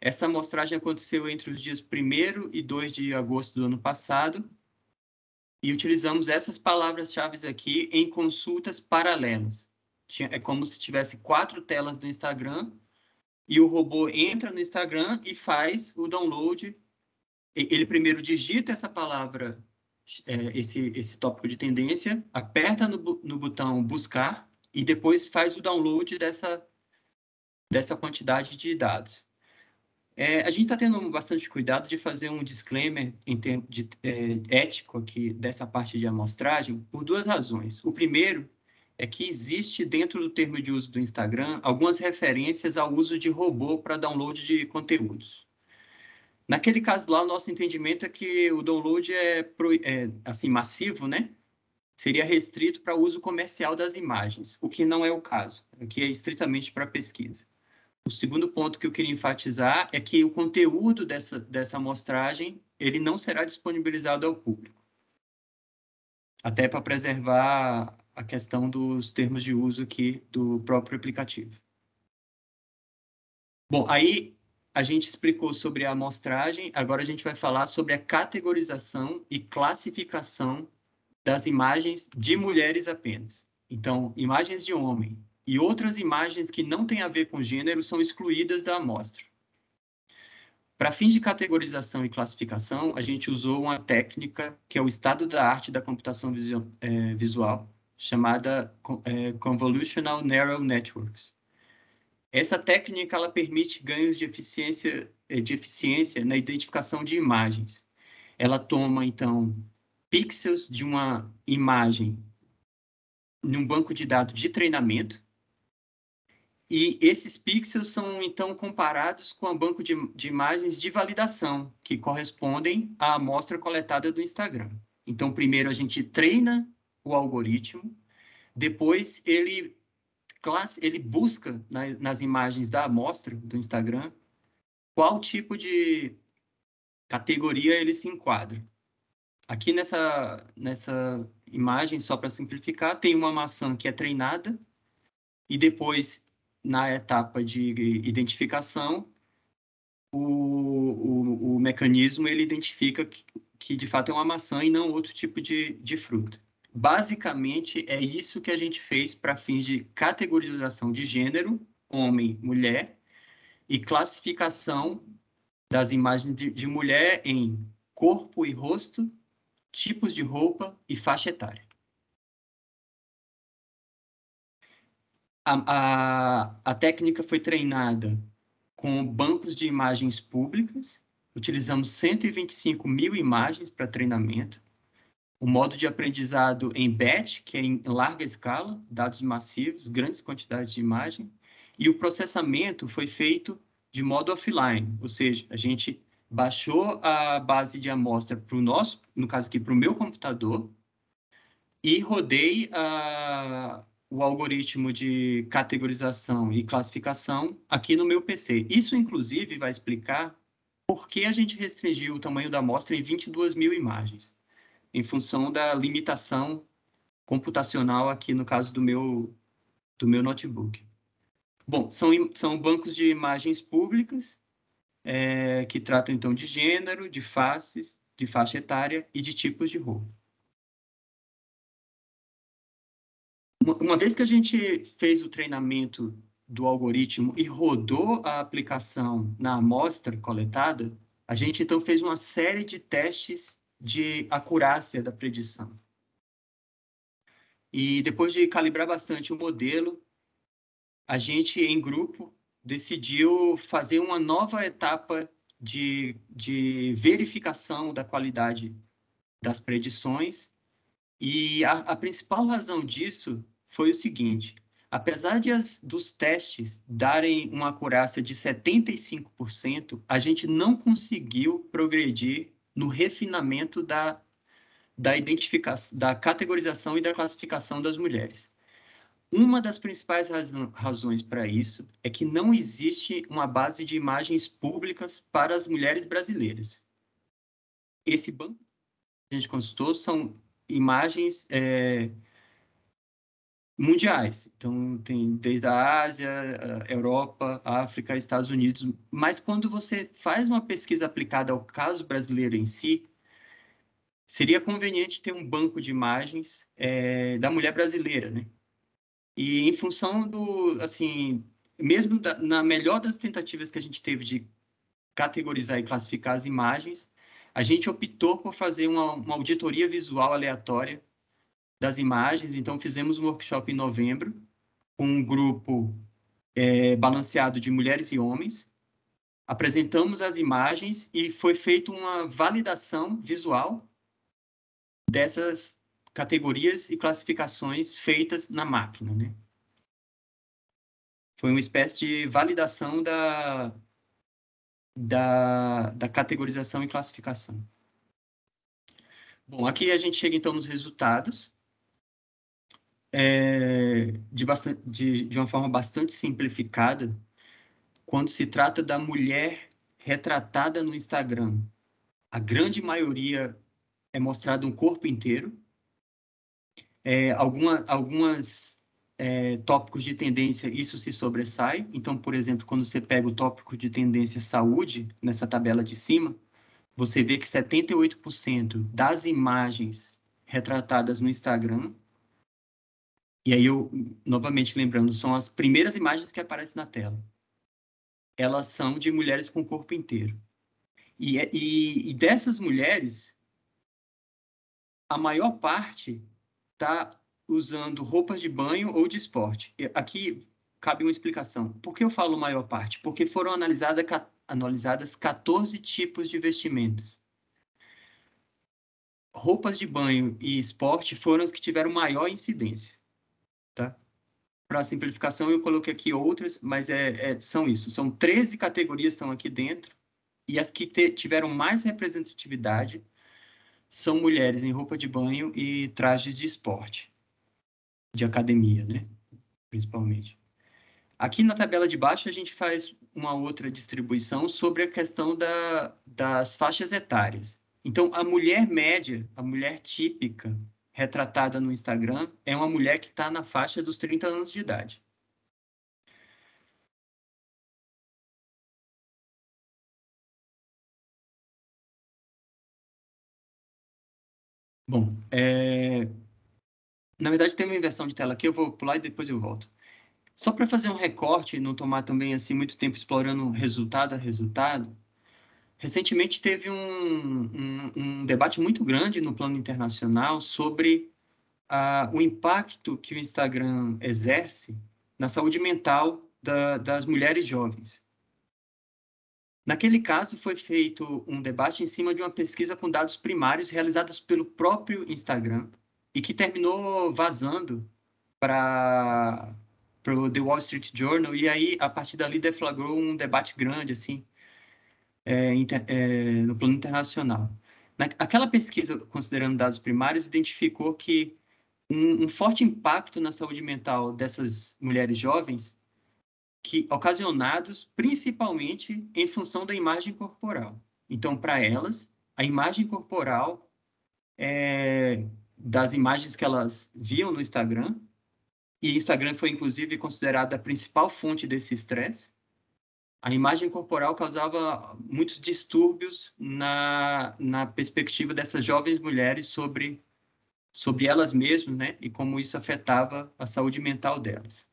S4: Essa amostragem aconteceu entre os dias 1 e 2 de agosto do ano passado e utilizamos essas palavras-chave aqui em consultas paralelas. É como se tivesse quatro telas do Instagram e o robô entra no Instagram e faz o download. Ele primeiro digita essa palavra é, esse, esse tópico de tendência, aperta no, no botão buscar e depois faz o download dessa, dessa quantidade de dados. É, a gente está tendo bastante cuidado de fazer um disclaimer de, é, ético aqui dessa parte de amostragem por duas razões. O primeiro é que existe dentro do termo de uso do Instagram algumas referências ao uso de robô para download de conteúdos. Naquele caso lá, o nosso entendimento é que o download é, pro, é assim massivo, né? Seria restrito para uso comercial das imagens, o que não é o caso. Aqui é estritamente para pesquisa. O segundo ponto que eu queria enfatizar é que o conteúdo dessa, dessa amostragem ele não será disponibilizado ao público, até para preservar a questão dos termos de uso aqui do próprio aplicativo. Bom, aí a gente explicou sobre a amostragem, agora a gente vai falar sobre a categorização e classificação das imagens de mulheres apenas. Então, imagens de homem e outras imagens que não têm a ver com gênero são excluídas da amostra. Para fins de categorização e classificação, a gente usou uma técnica que é o estado da arte da computação eh, visual, chamada eh, Convolutional Neural Networks. Essa técnica ela permite ganhos de eficiência, eh, de eficiência na identificação de imagens. Ela toma, então, pixels de uma imagem num banco de dados de treinamento, e esses pixels são, então, comparados com o banco de, de, imagens de validação, que correspondem à amostra coletada do Instagram. Então, primeiro a gente treina o algoritmo, depois ele classe, ele busca na, nas imagens da amostra do Instagram qual tipo de categoria ele se enquadra. Aqui nessa, nessa imagem, só para simplificar, tem uma maçã que é treinada e depois, na etapa de identificação, o, o, o mecanismo ele identifica que, que de fato é uma maçã e não outro tipo de, de fruta. Basicamente, é isso que a gente fez para fins de categorização de gênero, homem, mulher, e classificação das imagens de, de mulher em corpo e rosto, tipos de roupa e faixa etária. A, a, a, técnica foi treinada com bancos de imagens públicas, utilizamos 125 mil imagens para treinamento, o modo de aprendizado em batch, que é em larga escala, dados massivos, grandes quantidades de imagem, e o processamento foi feito de modo offline, ou seja, a gente baixou a base de amostra para o nosso, no caso aqui, para o meu computador, e rodei a, ah, o algoritmo de categorização e classificação aqui no meu PC. Isso, inclusive, vai explicar por que a gente restringiu o tamanho da amostra em 22 mil imagens em função da limitação computacional aqui no caso do meu do meu notebook. Bom, são, são bancos de imagens públicas é, que tratam então de gênero, de faces, de faixa etária e de tipos de roupa. Uma vez que a gente fez o treinamento do algoritmo e rodou a aplicação na amostra coletada, a gente então fez uma série de testes de acurácia da predição. E depois de calibrar bastante o modelo, a gente, em grupo, decidiu fazer uma nova etapa de, de verificação da qualidade das predições. E a, a principal razão disso foi o seguinte: apesar de as, dos testes darem uma acurácia de 75%, a gente não conseguiu progredir no refinamento da, da, identificação, da categorização e da classificação das mulheres. Uma das principais razões para isso é que não existe uma base de imagens públicas para as mulheres brasileiras. Esse banco que a gente consultou são imagens é, mundiais. Então, tem desde a Ásia, a Europa, a África, Estados Unidos. Mas quando você faz uma pesquisa aplicada ao caso brasileiro em si, seria conveniente ter um banco de imagens é, da mulher brasileira, né? E em função do, assim, mesmo da, na melhor das tentativas que a gente teve de categorizar e classificar as imagens, a gente optou por fazer uma, uma auditoria visual aleatória das imagens. Então, fizemos um workshop em novembro com um grupo é, balanceado de mulheres e homens. Apresentamos as imagens e foi feita uma validação visual dessas categorias e classificações feitas na máquina. Né? Foi uma espécie de validação da, da, da categorização e classificação. Bom, aqui a gente chega então nos resultados é, de, bastante, de, de uma forma bastante simplificada quando se trata da mulher retratada no Instagram. A grande maioria é mostrada um corpo inteiro, é, alguma, algumas é, tópicos de tendência, isso se sobressai. Então, por exemplo, quando você pega o tópico de tendência saúde, nessa tabela de cima, você vê que 78% das imagens retratadas no Instagram e aí eu, novamente lembrando, são as primeiras imagens que aparecem na tela. Elas são de mulheres com o corpo inteiro. E, é, e, e dessas mulheres, a maior parte está usando roupas de banho ou de esporte. Aqui cabe uma explicação. Por que eu falo maior parte? Porque foram analisada, analisadas 14 tipos de vestimentos. Roupas de banho e esporte foram as que tiveram maior incidência tá? Para simplificação, eu coloquei aqui outras, mas é, é, são isso. São 13 categorias que estão aqui dentro, e as que te, tiveram mais representatividade são mulheres em roupa de banho e trajes de esporte, de academia, né? Principalmente. Aqui na tabela de baixo, a gente faz uma outra distribuição sobre a questão da, das faixas etárias. Então, a mulher média, a mulher típica, retratada no Instagram é uma mulher que está na faixa dos 30 anos de idade. Bom, é... na verdade tem uma inversão de tela aqui, eu vou pular e depois eu volto. Só para fazer um recorte, não tomar também assim muito tempo explorando resultado a resultado, Recentemente teve um, um, um, debate muito grande no plano internacional sobre uh, o impacto que o Instagram exerce na saúde mental da, das mulheres jovens. Naquele caso, foi feito um debate em cima de uma pesquisa com dados primários realizados pelo próprio Instagram e que terminou vazando para o The Wall Street Journal e aí, a partir dali, deflagrou um debate grande, assim, é, inter, é, no plano internacional. Na, aquela pesquisa, considerando dados primários, identificou que um, um, forte impacto na saúde mental dessas mulheres jovens, que ocasionados principalmente em função da imagem corporal. Então, para elas, a imagem corporal é, das imagens que elas viam no Instagram, e Instagram foi inclusive considerada a principal fonte desse estresse, a imagem corporal causava muitos distúrbios na, na perspectiva dessas jovens mulheres sobre, sobre elas mesmas, né? E como isso afetava a saúde mental delas.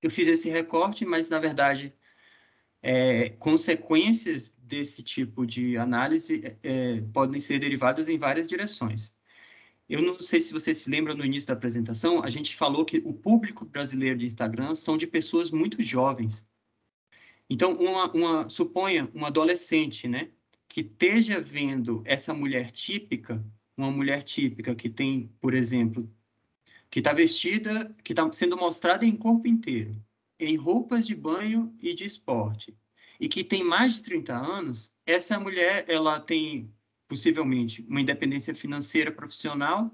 S4: Eu fiz esse recorte, mas na verdade, é, consequências desse tipo de análise é, é podem ser derivadas em várias direções. Eu não sei se você se lembra no início da apresentação, a gente falou que o público brasileiro de Instagram são de pessoas muito jovens então, uma, uma, suponha um adolescente, né, que esteja vendo essa mulher típica, uma mulher típica que tem, por exemplo, que está vestida, que está sendo mostrada em corpo inteiro, em roupas de banho e de esporte, e que tem mais de 30 anos, essa mulher ela tem possivelmente uma independência financeira profissional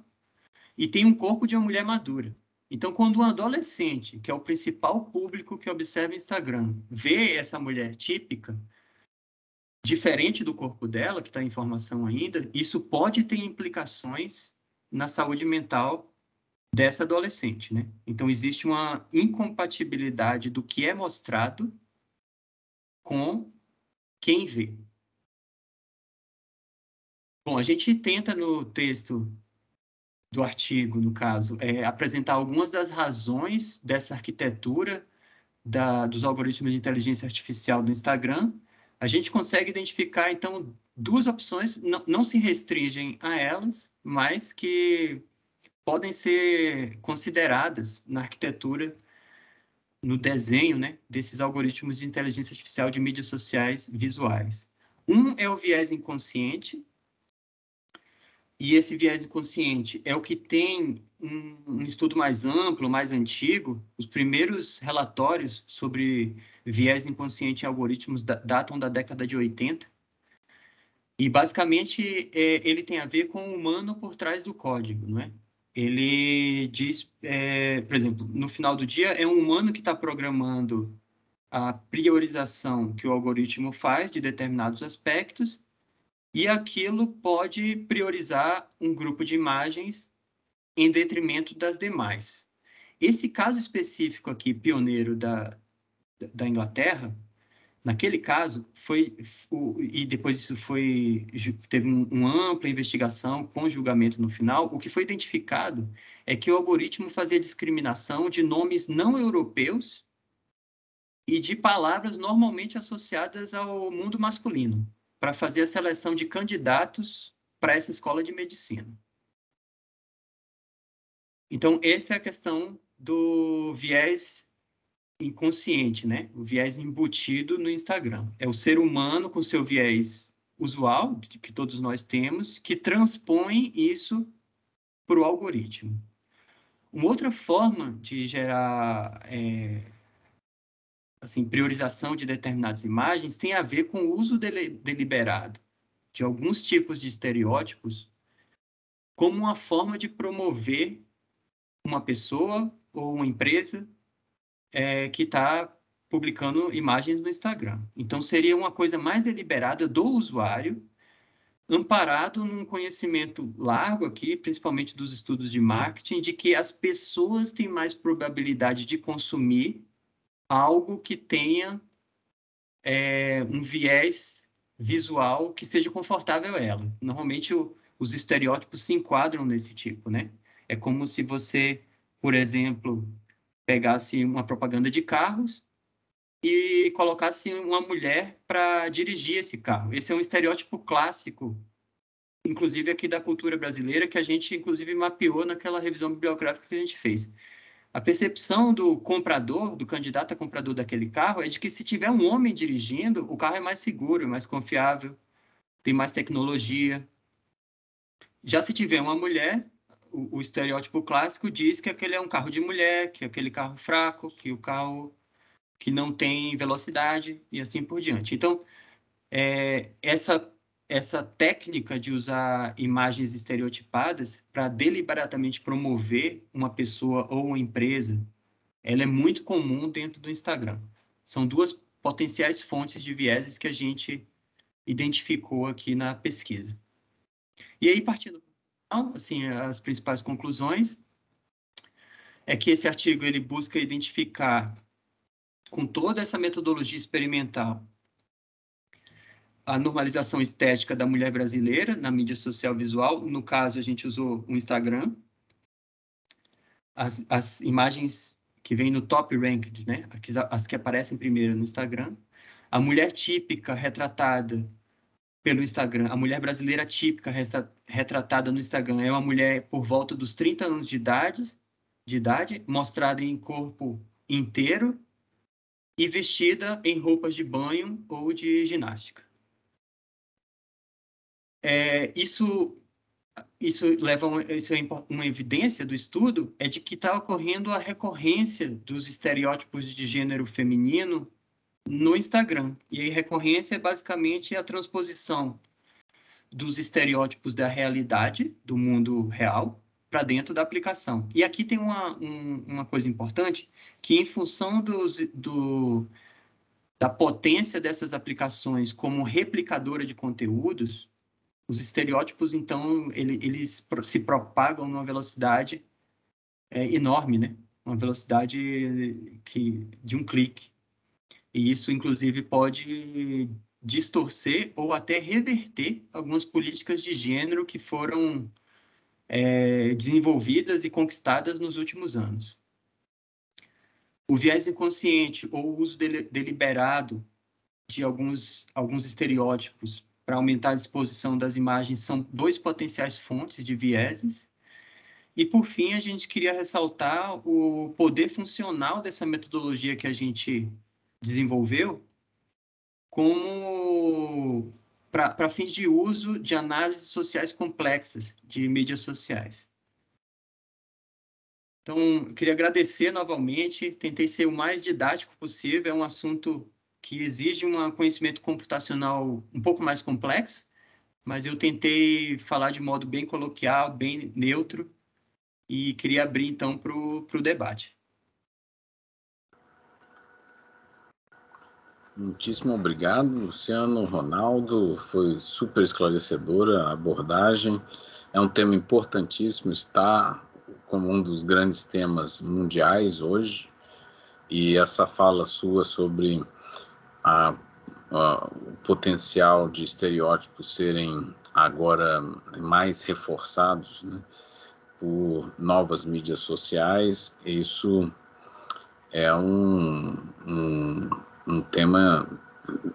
S4: e tem um corpo de uma mulher madura. Então, quando um adolescente, que é o principal público que observa Instagram, vê essa mulher típica, diferente do corpo dela, que está em formação ainda, isso pode ter implicações na saúde mental dessa adolescente, né? Então, existe uma incompatibilidade do que é mostrado com quem vê. Bom, a gente tenta no texto do artigo, no caso, é apresentar algumas das razões dessa arquitetura da, dos algoritmos de inteligência artificial do Instagram, a gente consegue identificar, então, duas opções, não, não se restringem a elas, mas que podem ser consideradas na arquitetura, no desenho né, desses algoritmos de inteligência artificial de mídias sociais visuais. Um é o viés inconsciente, e esse viés inconsciente é o que tem um, um estudo mais amplo, mais antigo. Os primeiros relatórios sobre viés inconsciente em algoritmos da, datam da década de 80. E basicamente é, ele tem a ver com o humano por trás do código, não é? Ele diz, é, por exemplo, no final do dia é um humano que está programando a priorização que o algoritmo faz de determinados aspectos e aquilo pode priorizar um grupo de imagens em detrimento das demais. Esse caso específico aqui, pioneiro da, da Inglaterra, naquele caso, foi e depois isso foi teve uma ampla investigação com julgamento no final. O que foi identificado é que o algoritmo fazia discriminação de nomes não europeus e de palavras normalmente associadas ao mundo masculino para fazer a seleção de candidatos para essa escola de medicina. Então, essa é a questão do viés inconsciente, né? O viés embutido no Instagram. É o ser humano com seu viés usual, que todos nós temos, que transpõe isso para o algoritmo. Uma outra forma de gerar é, assim, priorização de determinadas imagens tem a ver com o uso deliberado de alguns tipos de estereótipos como uma forma de promover uma pessoa ou uma empresa é, que está publicando imagens no Instagram. Então, seria uma coisa mais deliberada do usuário, amparado num conhecimento largo aqui, principalmente dos estudos de marketing, de que as pessoas têm mais probabilidade de consumir algo que tenha é, um viés visual que seja confortável a ela. Normalmente o, os estereótipos se enquadram nesse tipo, né? É como se você, por exemplo, pegasse uma propaganda de carros e colocasse uma mulher para dirigir esse carro. Esse é um estereótipo clássico, inclusive aqui da cultura brasileira, que a gente inclusive mapeou naquela revisão bibliográfica que a gente fez. A percepção do comprador, do candidato a comprador daquele carro, é de que se tiver um homem dirigindo, o carro é mais seguro, é mais confiável, tem mais tecnologia. Já se tiver uma mulher, o, o estereótipo clássico diz que aquele é um carro de mulher, que é aquele carro fraco, que o carro que não tem velocidade e assim por diante. Então, é, essa essa técnica de usar imagens estereotipadas para deliberadamente promover uma pessoa ou uma empresa, ela é muito comum dentro do Instagram. São duas potenciais fontes de vieses que a gente identificou aqui na pesquisa. E aí, partindo então, assim, as principais conclusões, é que esse artigo ele busca identificar, com toda essa metodologia experimental, a normalização estética da mulher brasileira na mídia social visual. No caso, a gente usou o Instagram. As, as imagens que vêm no top ranked, né? As, as que aparecem primeiro no Instagram. A mulher típica retratada pelo Instagram. A mulher brasileira típica retratada no Instagram é uma mulher por volta dos 30 anos de idade, de idade mostrada em corpo inteiro e vestida em roupas de banho ou de ginástica é, isso isso leva um, isso é uma evidência do estudo é de que está ocorrendo a recorrência dos estereótipos de gênero feminino no Instagram. E aí recorrência é basicamente a transposição dos estereótipos da realidade, do mundo real, para dentro da aplicação. E aqui tem uma, um, uma coisa importante, que em função dos, do, da potência dessas aplicações como replicadora de conteúdos, os estereótipos, então, ele, eles se propagam numa velocidade é, enorme, né? Uma velocidade que, de um clique. E isso, inclusive, pode distorcer ou até reverter algumas políticas de gênero que foram é, desenvolvidas e conquistadas nos últimos anos. O viés inconsciente ou o uso deliberado de alguns, alguns estereótipos para aumentar a exposição das imagens são dois potenciais fontes de vieses. E, por fim, a gente queria ressaltar o poder funcional dessa metodologia que a gente desenvolveu como para fins de uso de análises sociais complexas de mídias sociais. Então, queria agradecer novamente, tentei ser o mais didático possível, é um assunto que exige um conhecimento computacional um pouco mais complexo, mas eu tentei falar de modo bem coloquial, bem neutro, e queria abrir então para o debate.
S3: Muitíssimo obrigado, Luciano, Ronaldo. Foi super esclarecedora a abordagem. É um tema importantíssimo, está como um dos grandes temas mundiais hoje. E essa fala sua sobre a, a, o potencial de estereótipos serem agora mais reforçados né, por novas mídias sociais, isso é um, um, um tema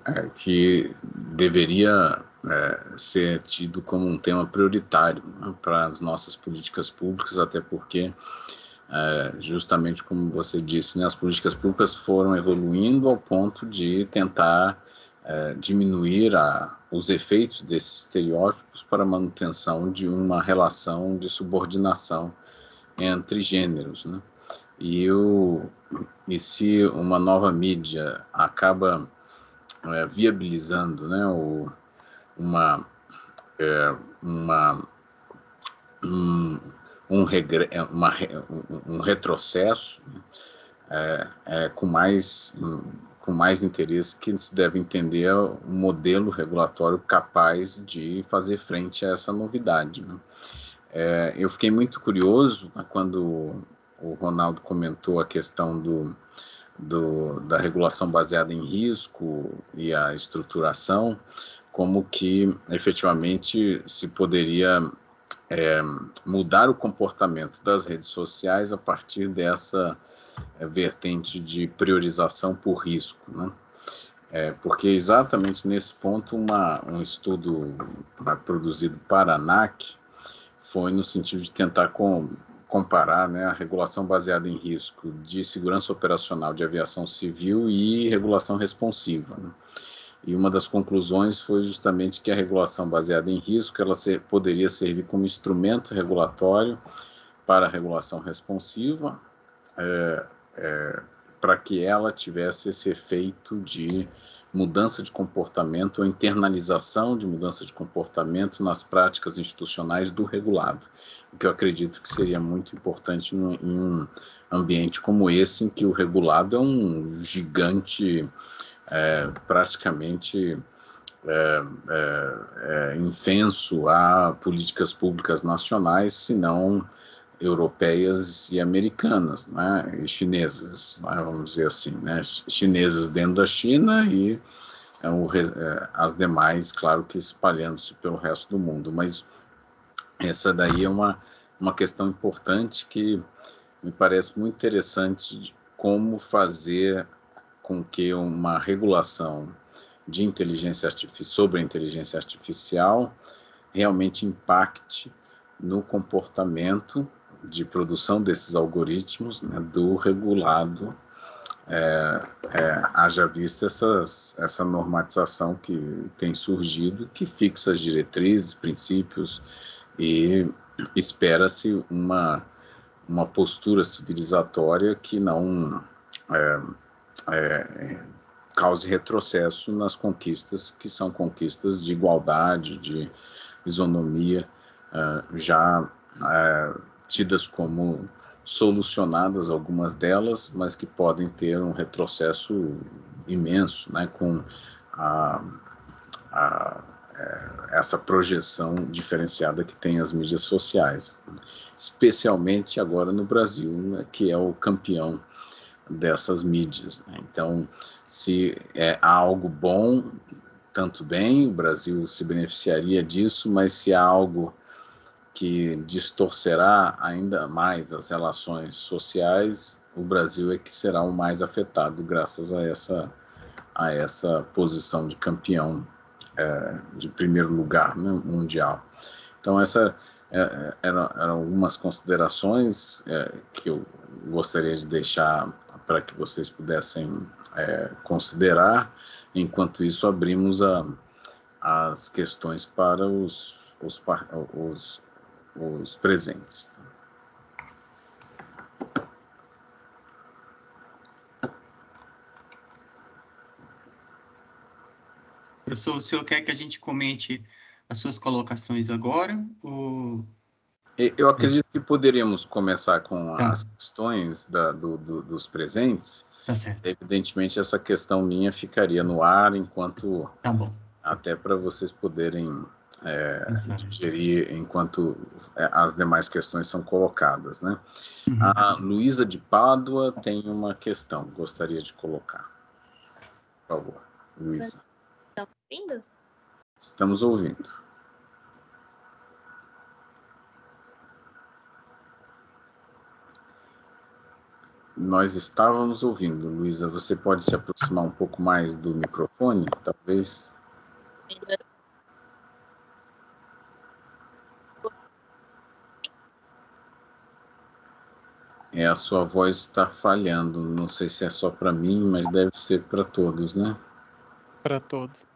S3: é, que deveria é, ser tido como um tema prioritário né, para as nossas políticas públicas, até porque é, justamente como você disse, né, as políticas públicas foram evoluindo ao ponto de tentar é, diminuir a, os efeitos desses estereótipos para a manutenção de uma relação de subordinação entre gêneros. Né? E, o, e se uma nova mídia acaba é, viabilizando né, o, uma, é, uma um, um, regre, é uma, um retrocesso né? é, é, com, mais, hum, com mais interesse que se deve entender um modelo regulatório capaz de fazer frente a essa novidade. Né? É, eu fiquei muito curioso né, quando o Ronaldo comentou a questão do, do, da regulação baseada em risco e a estruturação, como que efetivamente se poderia é, mudar o comportamento das redes sociais a partir dessa é, vertente de priorização por risco, né? É, porque exatamente nesse ponto uma, um estudo produzido para a ANAC foi no sentido de tentar com, comparar né, a regulação baseada em risco de segurança operacional de aviação civil e regulação responsiva. Né? E uma das conclusões foi justamente que a regulação baseada em risco ela ser, poderia servir como instrumento regulatório para a regulação responsiva, é, é, para que ela tivesse esse efeito de mudança de comportamento ou internalização de mudança de comportamento nas práticas institucionais do regulado, o que eu acredito que seria muito importante no, em um ambiente como esse, em que o regulado é um gigante é, praticamente é, é, é infenso a políticas públicas nacionais, se não europeias e americanas, né, e chinesas, né, vamos dizer assim, né, chinesas dentro da China e é, o, é, as demais, claro que espalhando-se pelo resto do mundo, mas essa daí é uma, uma questão importante que me parece muito interessante de como fazer com que uma regulação de inteligência sobre a inteligência artificial realmente impacte no comportamento de produção desses algoritmos né, do regulado é, é, haja vista essas, essa normatização que tem surgido, que fixa as diretrizes, princípios, e espera-se uma, uma postura civilizatória que não é, é, cause retrocesso nas conquistas, que são conquistas de igualdade, de isonomia, uh, já uh, tidas como solucionadas algumas delas, mas que podem ter um retrocesso imenso, né, com a, a, é, essa projeção diferenciada que tem as mídias sociais, especialmente agora no Brasil, né, que é o campeão dessas mídias. Né? Então, se é algo bom, tanto bem, o Brasil se beneficiaria disso, mas se há algo que distorcerá ainda mais as relações sociais, o Brasil é que será o mais afetado graças a essa, a essa posição de campeão é, de primeiro lugar né, mundial. Então, essa é, é eram, eram algumas considerações é, que eu gostaria de deixar para que vocês pudessem é, considerar. Enquanto isso, abrimos a, as questões para os, os, os, os presentes.
S4: Professor, o senhor quer que a gente
S3: comente as suas colocações agora? Ou eu acredito que poderíamos começar com as questões da, do, do, dos presentes. Tá certo. Evidentemente, essa questão minha ficaria no ar enquanto. Tá bom. Até para vocês poderem é, digerir enquanto é, as demais questões são colocadas, né? Uhum. A Luísa de Pádua tem uma questão, gostaria de colocar. Por favor, Luísa.
S2: Está ouvindo?
S3: Estamos ouvindo. Nós estávamos ouvindo, Luísa. Você pode se aproximar um pouco mais do microfone, talvez? É, a sua voz está falhando. Não sei se é só para mim, mas deve ser para todos, né?
S5: Para todos.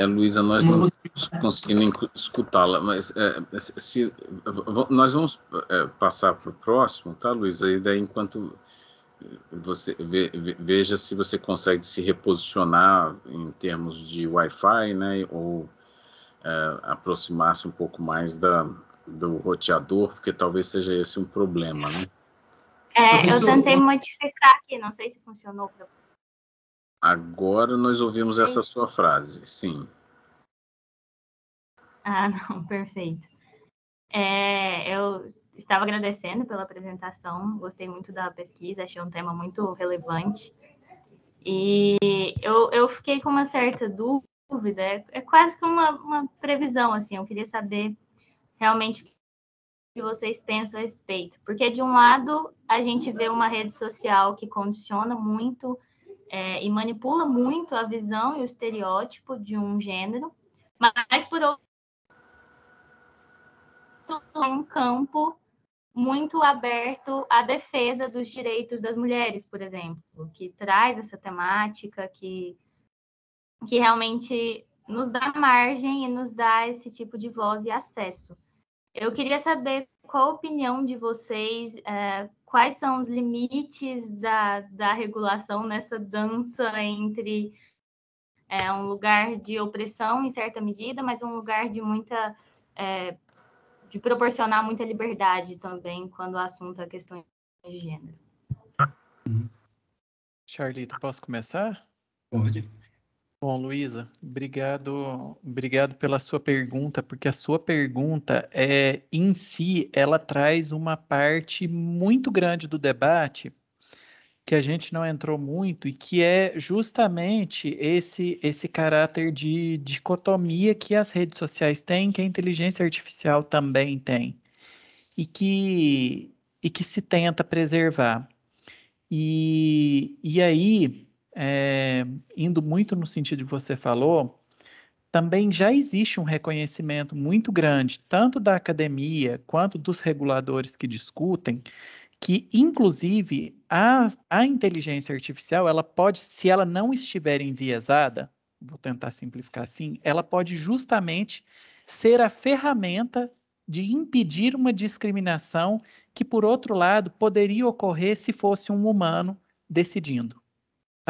S3: É, Luísa, nós não conseguimos escutá-la, mas é, é se, nós vamos é, passar para o próximo, tá, Luísa? E daí, enquanto você ve, veja se você consegue se reposicionar em termos de Wi-Fi, né, ou é, aproximar-se um pouco mais da, do roteador, porque talvez seja esse um problema, né?
S2: É, eu tentei modificar aqui, não sei se funcionou para
S3: Agora nós ouvimos perfeito. essa sua frase, sim.
S2: Ah, <laughs> não, perfeito. É, eu estava agradecendo pela apresentação, gostei muito da pesquisa, achei um tema muito relevante. E eu, eu fiquei com uma certa dúvida, é, é quase que uma, uma previsão, assim, eu queria saber realmente o que vocês pensam a respeito. Porque, de um lado, a gente vê uma rede social que condiciona muito é, e manipula muito a visão e o estereótipo de um gênero, mas por outro é um campo muito aberto à defesa dos direitos das mulheres, por exemplo, que traz essa temática, que, que realmente nos dá margem e nos dá esse tipo de voz e acesso. Eu queria saber qual a opinião de vocês é, quais são os limites da, da regulação nessa dança entre é, um lugar de opressão em certa medida, mas um lugar de muita é, de proporcionar muita liberdade também quando o assunto é questões de gênero.
S5: Charlita, posso começar? Pode. Bom, Luísa, obrigado, obrigado pela sua pergunta, porque a sua pergunta é em si ela traz uma parte muito grande do debate que a gente não entrou muito e que é justamente esse esse caráter de dicotomia que as redes sociais têm, que a inteligência artificial também tem e que e que se tenta preservar. E, e aí, é, indo muito no sentido que você falou, também já existe um reconhecimento muito grande, tanto da academia quanto dos reguladores que discutem, que inclusive a, a inteligência artificial, ela pode, se ela não estiver enviesada, vou tentar simplificar assim, ela pode justamente ser a ferramenta de impedir uma discriminação que, por outro lado, poderia ocorrer se fosse um humano decidindo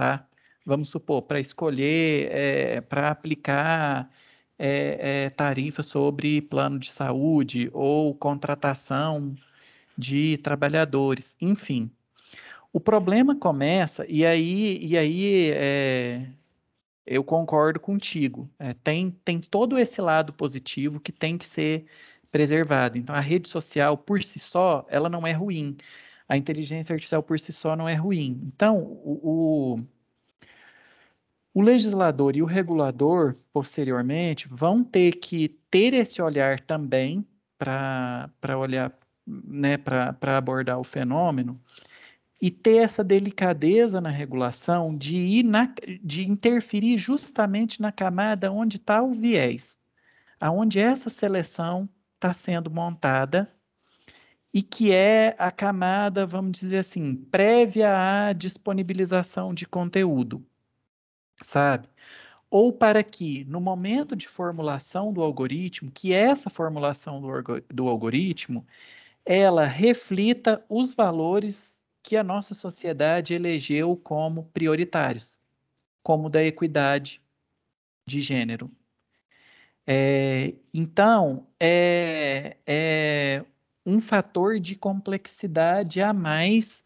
S5: tá? Vamos supor, para escolher, é, para aplicar é, é, tarifa sobre plano de saúde ou contratação de trabalhadores, enfim. O problema começa, e aí, e aí é, eu concordo contigo. É, tem, tem todo esse lado positivo que tem que ser preservado. Então, a rede social, por si só, ela não é ruim a inteligência artificial por si só não é ruim. Então, o, o o legislador e o regulador, posteriormente, vão ter que ter esse olhar também para olhar, né, para abordar o fenômeno e ter essa delicadeza na regulação de ir na, de interferir justamente na camada onde está o viés, aonde essa seleção está sendo montada e que é a camada, vamos dizer assim, prévia à disponibilização de conteúdo, sabe? Ou para que, no momento de formulação do algoritmo, que essa formulação do, do algoritmo, ela reflita os valores que a nossa sociedade elegeu como prioritários, como da equidade de gênero. É, então, é, é um fator de complexidade a mais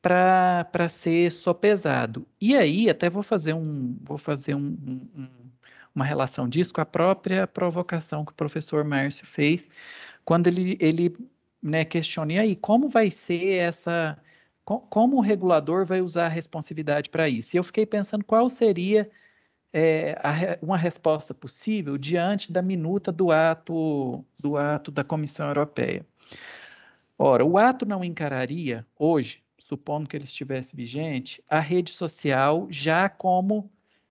S5: para ser sopesado. E aí, até vou fazer, um, vou fazer um, um, uma relação disso com a própria provocação que o professor Márcio fez, quando ele, ele né, questiona, e aí, como vai ser essa... como o regulador vai usar a responsividade para isso? E eu fiquei pensando qual seria é, a, uma resposta possível diante da minuta do ato, do ato da Comissão Europeia. Ora, o ato não encararia hoje, supondo que ele estivesse vigente, a rede social já como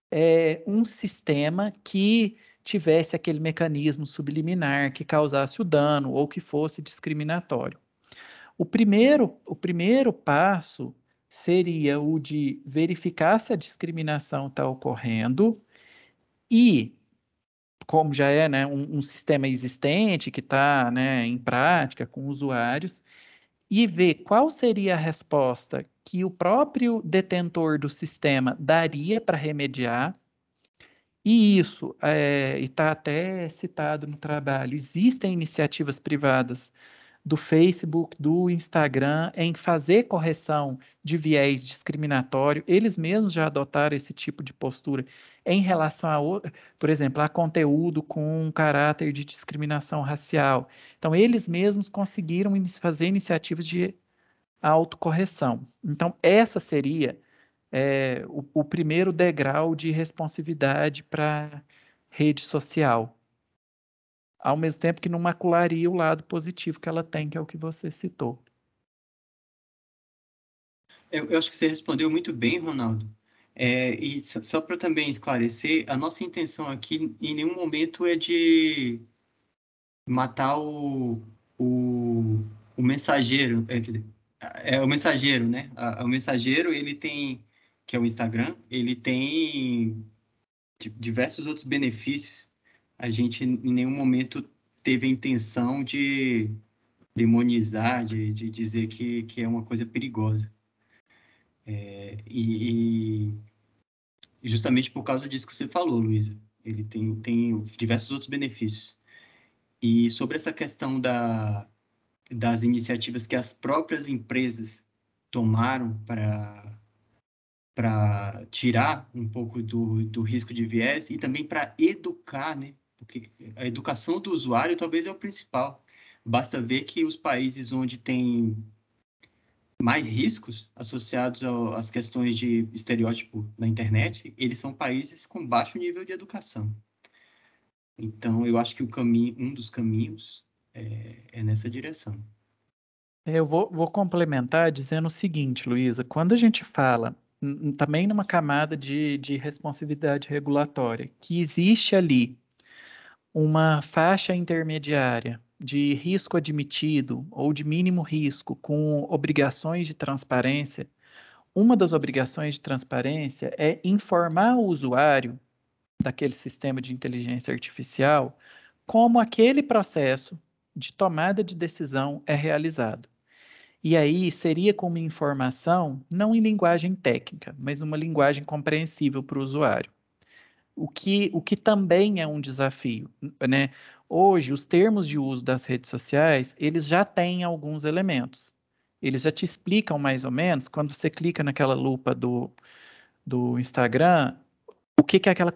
S5: é, um sistema que tivesse aquele mecanismo subliminar que causasse o dano ou que fosse discriminatório. O primeiro, o primeiro passo seria o de verificar se a discriminação está ocorrendo e como já é né, um, um sistema existente que está né, em prática com usuários, e ver qual seria a resposta que o próprio detentor do sistema daria para remediar. E isso é, está até citado no trabalho. Existem iniciativas privadas do Facebook, do Instagram, em fazer correção de viés discriminatório. Eles mesmos já adotaram esse tipo de postura em relação a, por exemplo, a conteúdo com caráter de discriminação racial. Então, eles mesmos conseguiram fazer iniciativas de autocorreção. Então, essa seria é, o, o primeiro degrau de responsividade para rede social. Ao mesmo tempo que não macularia o lado positivo que ela tem, que é o que você citou.
S4: Eu, eu acho que você respondeu muito bem, Ronaldo. É, e só para também esclarecer, a nossa intenção aqui em nenhum momento é de matar o, o, o mensageiro. É, é, o mensageiro, né? o mensageiro, ele tem, que é o Instagram, ele tem diversos outros benefícios. A gente em nenhum momento teve a intenção de demonizar, de, de dizer que, que é uma coisa perigosa. É, e, e, justamente por causa disso que você falou, Luísa, ele tem, tem diversos outros benefícios. E sobre essa questão da, das iniciativas que as próprias empresas tomaram para para tirar um pouco do, do risco de viés e também para educar, né? Porque a educação do usuário talvez é o principal. Basta ver que os países onde tem mais riscos associados às questões de estereótipo na internet, eles são países com baixo nível de educação. Então, eu acho que o caminho, um dos caminhos é, é nessa direção.
S5: É, eu vou, vou complementar dizendo o seguinte, Luísa: quando a gente fala também numa camada de, de responsividade regulatória, que existe ali uma faixa intermediária de risco admitido ou de mínimo risco com obrigações de transparência, uma das obrigações de transparência é informar o usuário daquele sistema de inteligência artificial como aquele processo de tomada de decisão é realizado. E aí seria como informação, não em linguagem técnica, mas uma linguagem compreensível para o usuário. O que, o que também é um desafio, né? Hoje, os termos de uso das redes sociais, eles já têm alguns elementos. Eles já te explicam mais ou menos, quando você clica naquela lupa do, do Instagram, o que, que é aquela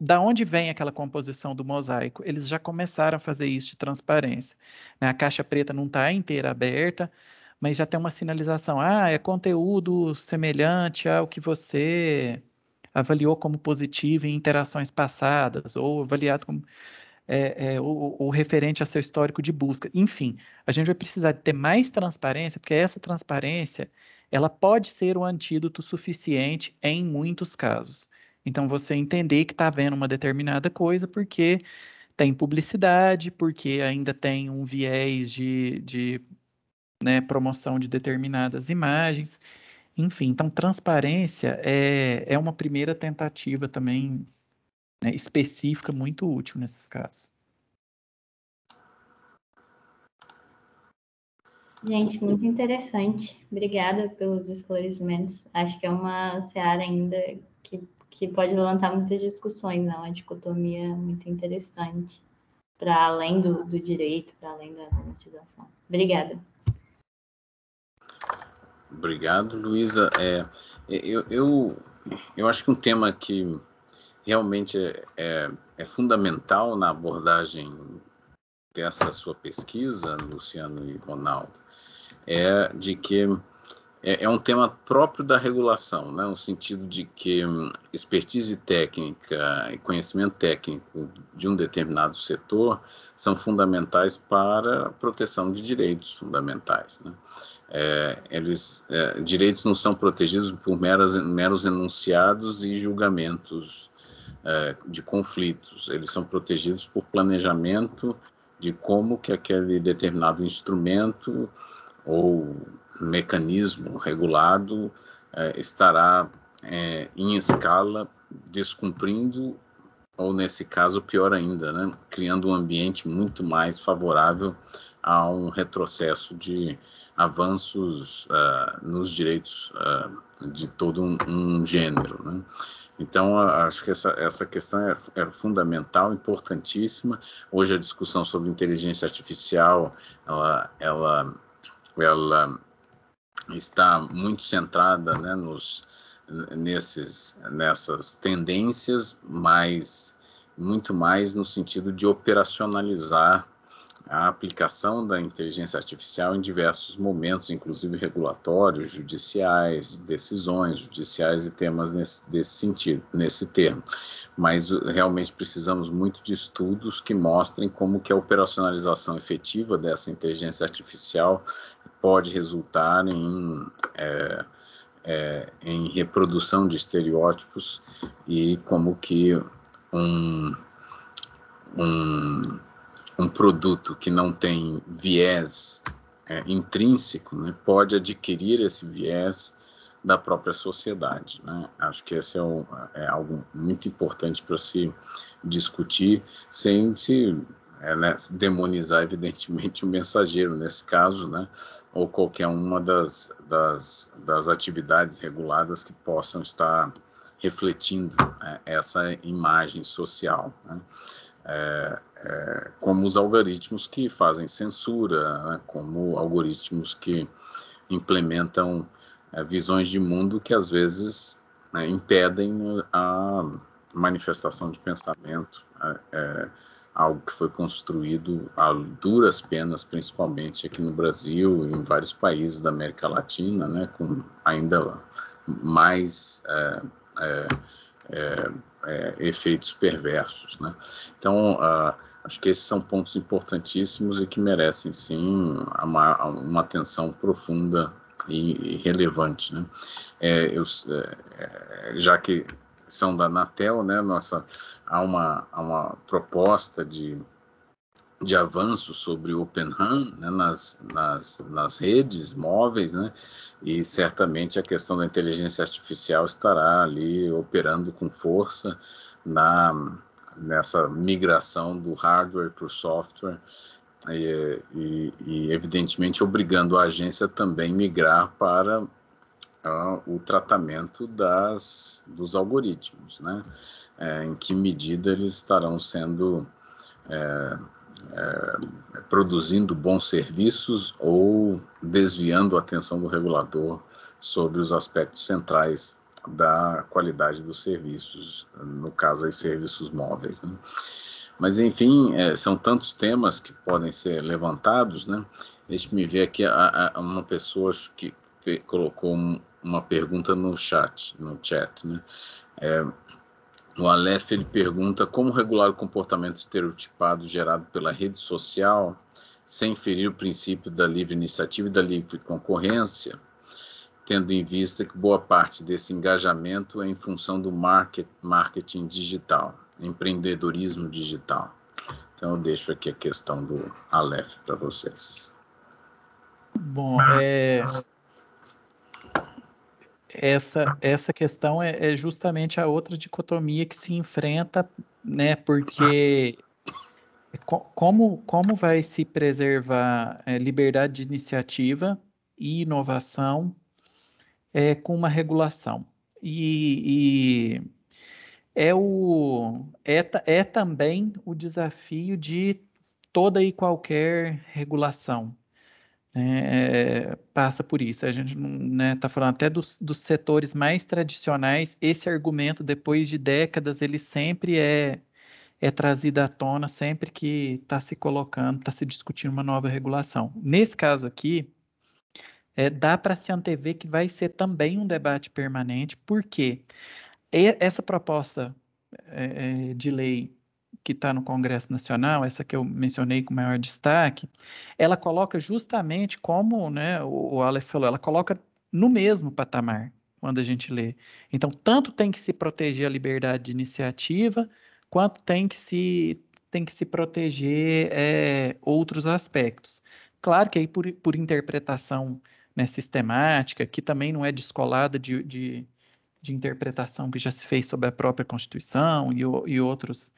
S5: da onde vem aquela composição do mosaico eles já começaram a fazer isso de transparência né? a caixa preta não está inteira aberta mas já tem uma sinalização ah é conteúdo semelhante ao que você avaliou como positivo em interações passadas ou avaliado como é, é, o, o, referente a seu histórico de busca. Enfim, a gente vai precisar ter mais transparência, porque essa transparência ela pode ser um antídoto suficiente em muitos casos. Então, você entender que está vendo uma determinada coisa porque tem publicidade, porque ainda tem um viés de, de né, promoção de determinadas imagens. Enfim, então transparência é, é uma primeira tentativa também né, específica muito útil nesses casos.
S2: Gente, muito interessante. Obrigada pelos esclarecimentos. Acho que é uma seara ainda que, que pode levantar muitas discussões, é uma dicotomia muito interessante para além do, do direito, para além da normatização. Obrigada.
S3: Obrigado, Luísa. É, eu, eu, eu acho que um tema que realmente é, é fundamental na abordagem dessa sua pesquisa, Luciano e Ronaldo, é de que é, é um tema próprio da regulação, né? no sentido de que expertise técnica e conhecimento técnico de um determinado setor são fundamentais para a proteção de direitos fundamentais. Né? É, eles, é, direitos não são protegidos por meras, meros enunciados e julgamentos eh, de conflitos, eles são protegidos por planejamento de como que aquele determinado instrumento ou mecanismo regulado eh, estará eh, em escala descumprindo ou nesse caso pior ainda, né, criando um ambiente muito mais favorável a um retrocesso de avanços uh, nos direitos uh, de todo um, um gênero. Né? Então, acho que essa, essa questão é, é, fundamental, importantíssima. Hoje a discussão sobre inteligência artificial, ela, ela, ela está muito centrada né, nos, nesses, nessas tendências, mas muito mais no sentido de operacionalizar a aplicação da inteligência artificial em diversos momentos, inclusive regulatórios, judiciais, decisões judiciais e temas nesse, desse sentido, nesse termo. Mas uh, realmente precisamos muito de estudos que mostrem como que a operacionalização efetiva dessa inteligência artificial pode resultar em é, é, em reprodução de estereótipos e como que um, um um produto que não tem viés é, intrínseco né, pode adquirir esse viés da própria sociedade. Né? Acho que esse é, é algo muito importante para se discutir, sem se é, né, demonizar, evidentemente, o mensageiro, nesse caso, né, ou qualquer uma das, das, das atividades reguladas que possam estar refletindo é, essa imagem social. Né? é, é, como os algoritmos que fazem censura, né, como algoritmos que implementam é, visões de mundo que às vezes né, impedem a manifestação de pensamento, é, é algo que foi construído a duras penas, principalmente aqui no Brasil e em vários países da América Latina, né, com ainda mais é, é, efeitos perversos. Né? Então, acho que esses são pontos importantíssimos e que merecem, sim, uma, uma atenção profunda e, e relevante. Né? É, eu, é, é, já que são da Anatel, né, nossa, há, uma, há uma proposta de de avanço sobre o Open RAN né, nas, nas, nas redes móveis, né, e certamente a questão da inteligência artificial estará ali operando com força na, nessa migração do hardware para o software e, e, e, evidentemente obrigando a agência também migrar para uh, o tratamento das, dos algoritmos, né? É, em que medida eles estarão sendo é, é, produzindo bons serviços ou desviando a atenção do regulador sobre os aspectos centrais da qualidade dos serviços, no caso, os serviços móveis. Né? Mas, enfim, é, são tantos temas que podem ser levantados. Né? Deixa me ver aqui a, a uma pessoa que colocou um, uma pergunta no chat, no chat, né? É, o Aleph, ele pergunta como regular o comportamento estereotipado gerado pela rede social sem ferir o princípio da livre iniciativa e da livre concorrência, tendo em vista que boa parte desse engajamento é em função do market, marketing digital, empreendedorismo digital. Então, eu deixo aqui a questão do Aleph para vocês.
S5: Bom, é, essa, essa questão é, é, justamente a outra dicotomia que se enfrenta, né? Porque como, como vai se preservar é, liberdade de iniciativa e inovação é, com uma regulação? E, e é, o, é, é também o desafio de toda e qualquer regulação, né, eh, passa por isso. A gente está né, tá falando até dos, dos, setores mais tradicionais, esse argumento, depois de décadas, ele sempre é, é trazido à tona, sempre que está se colocando, está se discutindo uma nova regulação. Nesse caso aqui, é, dá para se antever que vai ser também um debate permanente, porque essa proposta é, de lei que está no Congresso Nacional, essa que eu mencionei com maior destaque, ela coloca justamente como né, o Aleph falou, ela coloca no mesmo patamar quando a gente lê. Então, tanto tem que se proteger a liberdade de iniciativa, quanto tem que se, tem que se proteger é, outros aspectos. Claro que aí por, por interpretação né, sistemática, que também não é descolada de, de, de, interpretação que já se fez sobre a própria Constituição e, e outros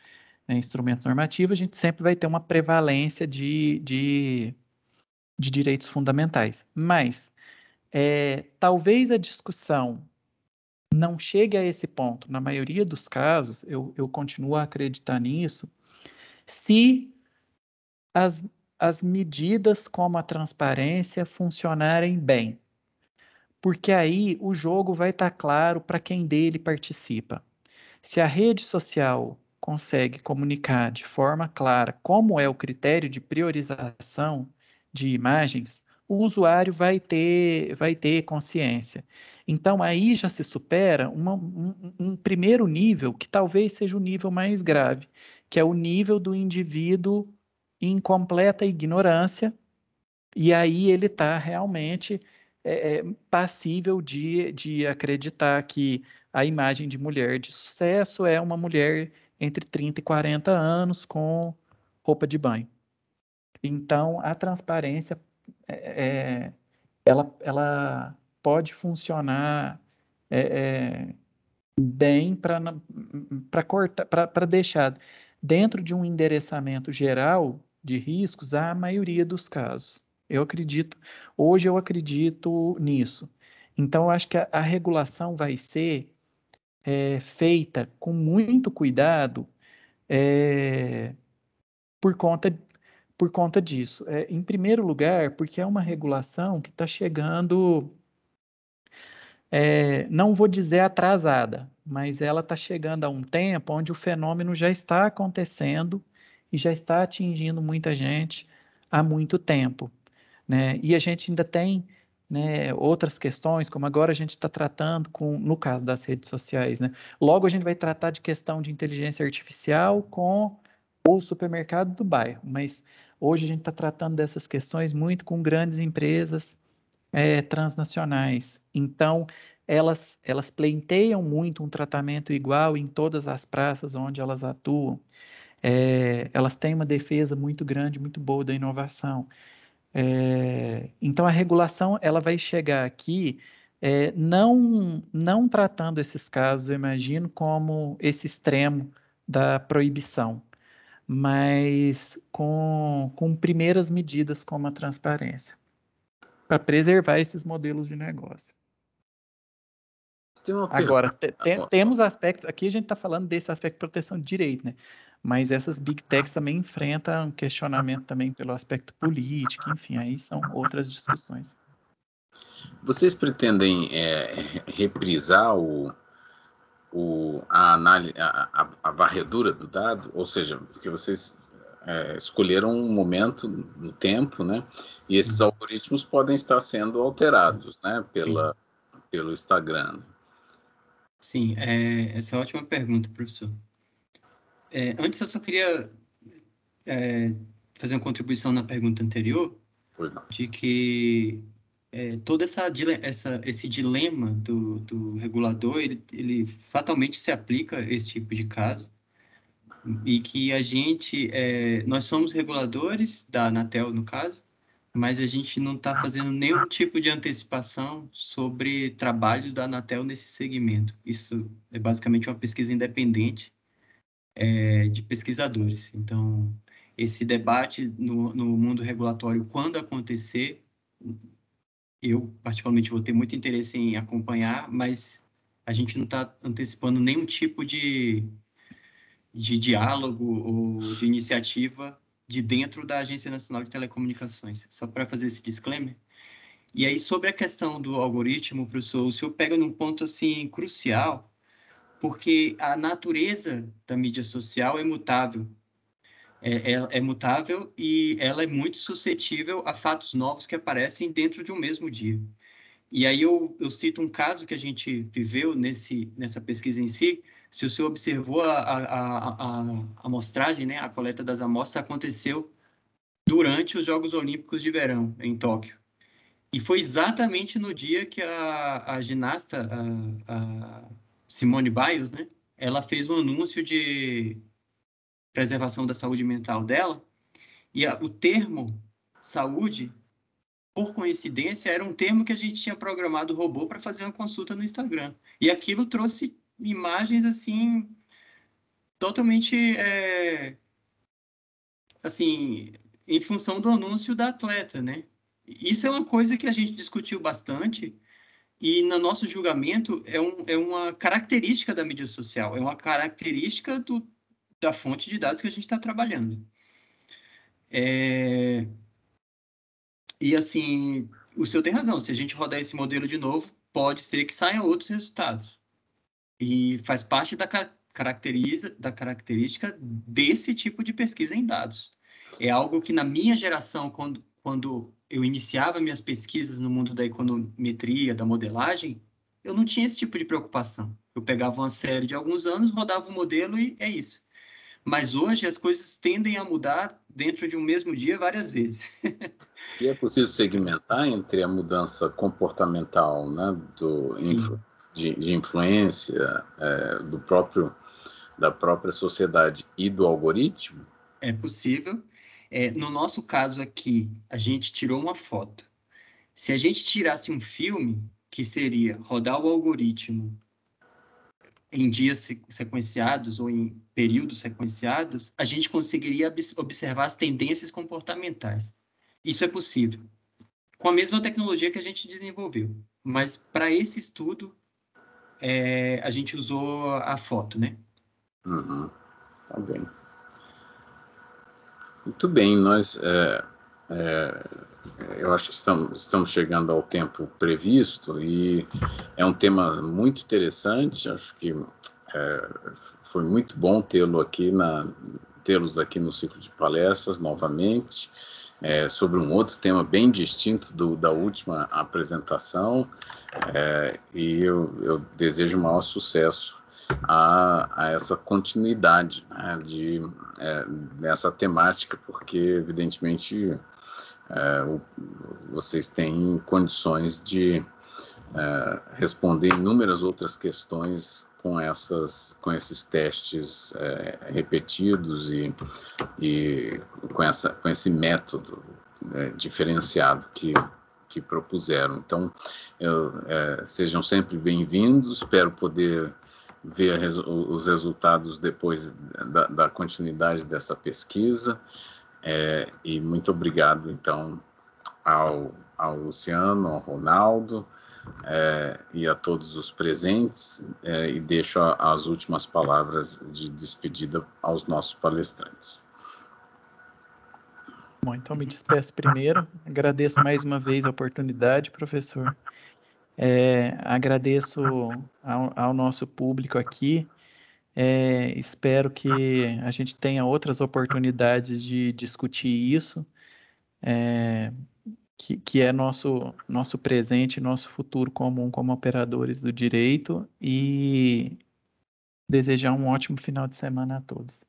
S5: né, instrumentos normativos, a gente sempre vai ter uma prevalência de, de, de direitos fundamentais. Mas é, talvez a discussão não chegue a esse ponto, na maioria dos casos, eu, eu continuo a acreditar nisso, se as, as medidas como a transparência funcionarem bem. Porque aí o jogo vai estar tá claro para quem dele participa. Se a rede social consegue comunicar de forma clara como é o critério de priorização de imagens, o usuário vai ter, vai ter consciência. Então, aí já se supera uma, um, um, primeiro nível, que talvez seja o nível mais grave, que é o nível do indivíduo em completa ignorância, e aí ele está realmente é, é, passível de, de acreditar que a imagem de mulher de sucesso é uma mulher entre 30 e 40 anos com roupa de banho. Então, a transparência, é, é ela, ela pode funcionar é, é, bem para cortar, para deixar dentro de um endereçamento geral de riscos a maioria dos casos. Eu acredito, hoje eu acredito nisso. Então, eu acho que a, a regulação vai ser é, feita com muito cuidado é, por, conta, por conta disso. É, em primeiro lugar, porque é uma regulação que está chegando, é, não vou dizer atrasada, mas ela está chegando a um tempo onde o fenômeno já está acontecendo e já está atingindo muita gente há muito tempo. Né? E a gente ainda tem né, outras questões, como agora a gente está tratando com, no caso das redes sociais, né? Logo a gente vai tratar de questão de inteligência artificial com o supermercado do bairro, mas hoje a gente está tratando dessas questões muito com grandes empresas é, transnacionais. Então elas elas plenteiam muito um tratamento igual em todas as praças onde elas atuam. É, elas têm uma defesa muito grande, muito boa da inovação. É, então a regulação ela vai chegar aqui é, não não tratando esses casos, eu imagino, como esse extremo da proibição, mas com, com primeiras medidas como a transparência, para preservar esses modelos de negócio. Agora, te, te, temos aspectos, aqui a gente está falando desse aspecto de proteção de direito, né? mas essas big techs também enfrentam questionamento também pelo aspecto político, enfim, aí são outras discussões.
S3: Vocês pretendem é, reprisar o, o, a, análise, a, a, varredura do dado? Ou seja, porque vocês é, escolheram um momento no um tempo, né? E esses uhum. algoritmos podem estar sendo alterados, né? Pela, pelo Instagram.
S4: Sim, é, essa é uma ótima pergunta, professor. É, antes, eu só queria é, fazer uma contribuição na pergunta anterior, de que é, todo essa, essa, esse dilema do, do regulador, ele, ele, fatalmente se aplica a esse tipo de caso, e que a gente, é, nós somos reguladores da Anatel, no caso, mas a gente não está fazendo nenhum tipo de antecipação sobre trabalhos da Anatel nesse segmento. Isso é basicamente uma pesquisa independente, é, de pesquisadores. Então, esse debate no, no mundo regulatório, quando acontecer, eu particularmente vou ter muito interesse em acompanhar, mas a gente não está antecipando nenhum tipo de, de diálogo ou de iniciativa de dentro da Agência Nacional de Telecomunicações, só para fazer esse disclaimer. E aí, sobre a questão do algoritmo, professor, o senhor pega num ponto, assim, crucial, porque a natureza da mídia social é mutável. É, é, é, mutável e ela é muito suscetível a fatos novos que aparecem dentro de um mesmo dia. E aí eu, eu cito um caso que a gente viveu nesse, nessa pesquisa em si. Se o senhor observou a, a, a, a amostragem, né, a coleta das amostras aconteceu durante os Jogos Olímpicos de Verão em Tóquio. E foi exatamente no dia que a, a ginasta, a Simone Biles, né? Ela fez um anúncio de preservação da saúde mental dela e a, o termo saúde, por coincidência, era um termo que a gente tinha programado o robô para fazer uma consulta no Instagram. E aquilo trouxe imagens assim totalmente é, assim em função do anúncio da atleta, né? Isso é uma coisa que a gente discutiu bastante e no nosso julgamento é, um, é uma característica da mídia social, é uma característica do, da fonte de dados que a gente está trabalhando. É... E assim, o senhor tem razão, se a gente rodar esse modelo de novo, pode ser que saiam outros resultados. E faz parte da, caracteriza, da característica desse tipo de pesquisa em dados. É algo que na minha geração, quando, quando eu iniciava minhas pesquisas no mundo da econometria, da modelagem, eu não tinha esse tipo de preocupação. Eu pegava uma série de alguns anos, rodava o um modelo e é isso. Mas hoje as coisas tendem a mudar dentro de um mesmo dia várias
S3: vezes. e é possível segmentar entre a mudança comportamental, né, do, de, de, influência é, do próprio da própria sociedade e do algoritmo?
S4: É possível. É, no nosso caso aqui, a gente tirou uma foto. Se a gente tirasse um filme, que seria rodar o algoritmo em dias sequenciados ou em períodos sequenciados, a gente conseguiria observar as tendências comportamentais. Isso é possível com a mesma tecnologia que a gente desenvolveu, mas para esse estudo é, a gente usou a foto, né?
S3: Uhum. Tá bem. Muito bem, nós é, é, eu acho que estamos, estamos chegando ao tempo previsto e é um tema muito interessante. Acho que é, foi muito bom tê-lo aqui na tê-los aqui no ciclo de palestras novamente é, sobre um outro tema bem distinto do, da última apresentação é, e eu, eu desejo o maior sucesso a, a essa continuidade né, de, é, temática, porque, evidentemente, é, o, vocês têm condições de é, responder inúmeras outras questões com, essas, com esses testes é, repetidos e, e com, essa, com esse método é, diferenciado que que propuseram. Então, eu, é, sejam sempre bem-vindos, espero poder ver os resultados depois da, da continuidade dessa pesquisa. É, e muito obrigado, então, ao, ao Luciano, ao Ronaldo é, e a todos os presentes, é, e deixo a, as últimas palavras de despedida aos nossos palestrantes.
S5: Bom, então me despeço primeiro. Agradeço mais uma vez a oportunidade, professor. É, agradeço ao, ao, nosso público aqui. É, espero que a gente tenha outras oportunidades de discutir isso, é, que, que, é nosso, nosso presente, nosso futuro comum como operadores do direito. E desejar um ótimo final de semana a todos.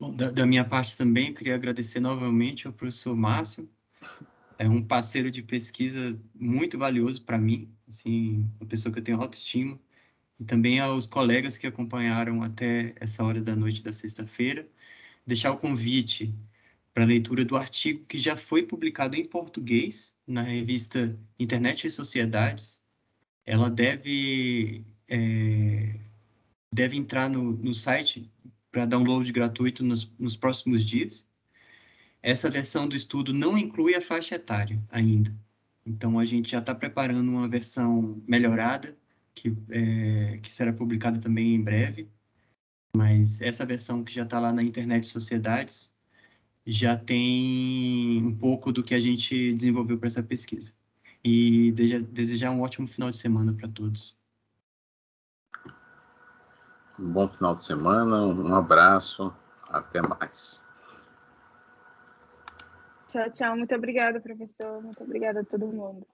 S4: Bom, da, da minha parte também, queria agradecer novamente ao professor Márcio é um parceiro de pesquisa muito valioso para mim, assim, uma pessoa que eu tenho autoestima, e também aos colegas que acompanharam até essa hora da noite da sexta-feira, deixar o convite para a leitura do artigo que já foi publicado em português na revista Internet e Sociedades. Ela deve, é, deve entrar no, no site para download gratuito nos, nos próximos dias. Essa versão do estudo não inclui a faixa etária ainda. Então, a gente já está preparando uma versão melhorada, que, é, que será publicada também em breve. Mas essa versão que já está lá na internet Sociedades já tem um pouco do que a gente desenvolveu para essa pesquisa. E desejar um ótimo final de semana para todos.
S3: Um bom final de semana, um abraço, até mais.
S1: Tchau, tchau. Muito obrigada, professor. Muito obrigada a todo mundo.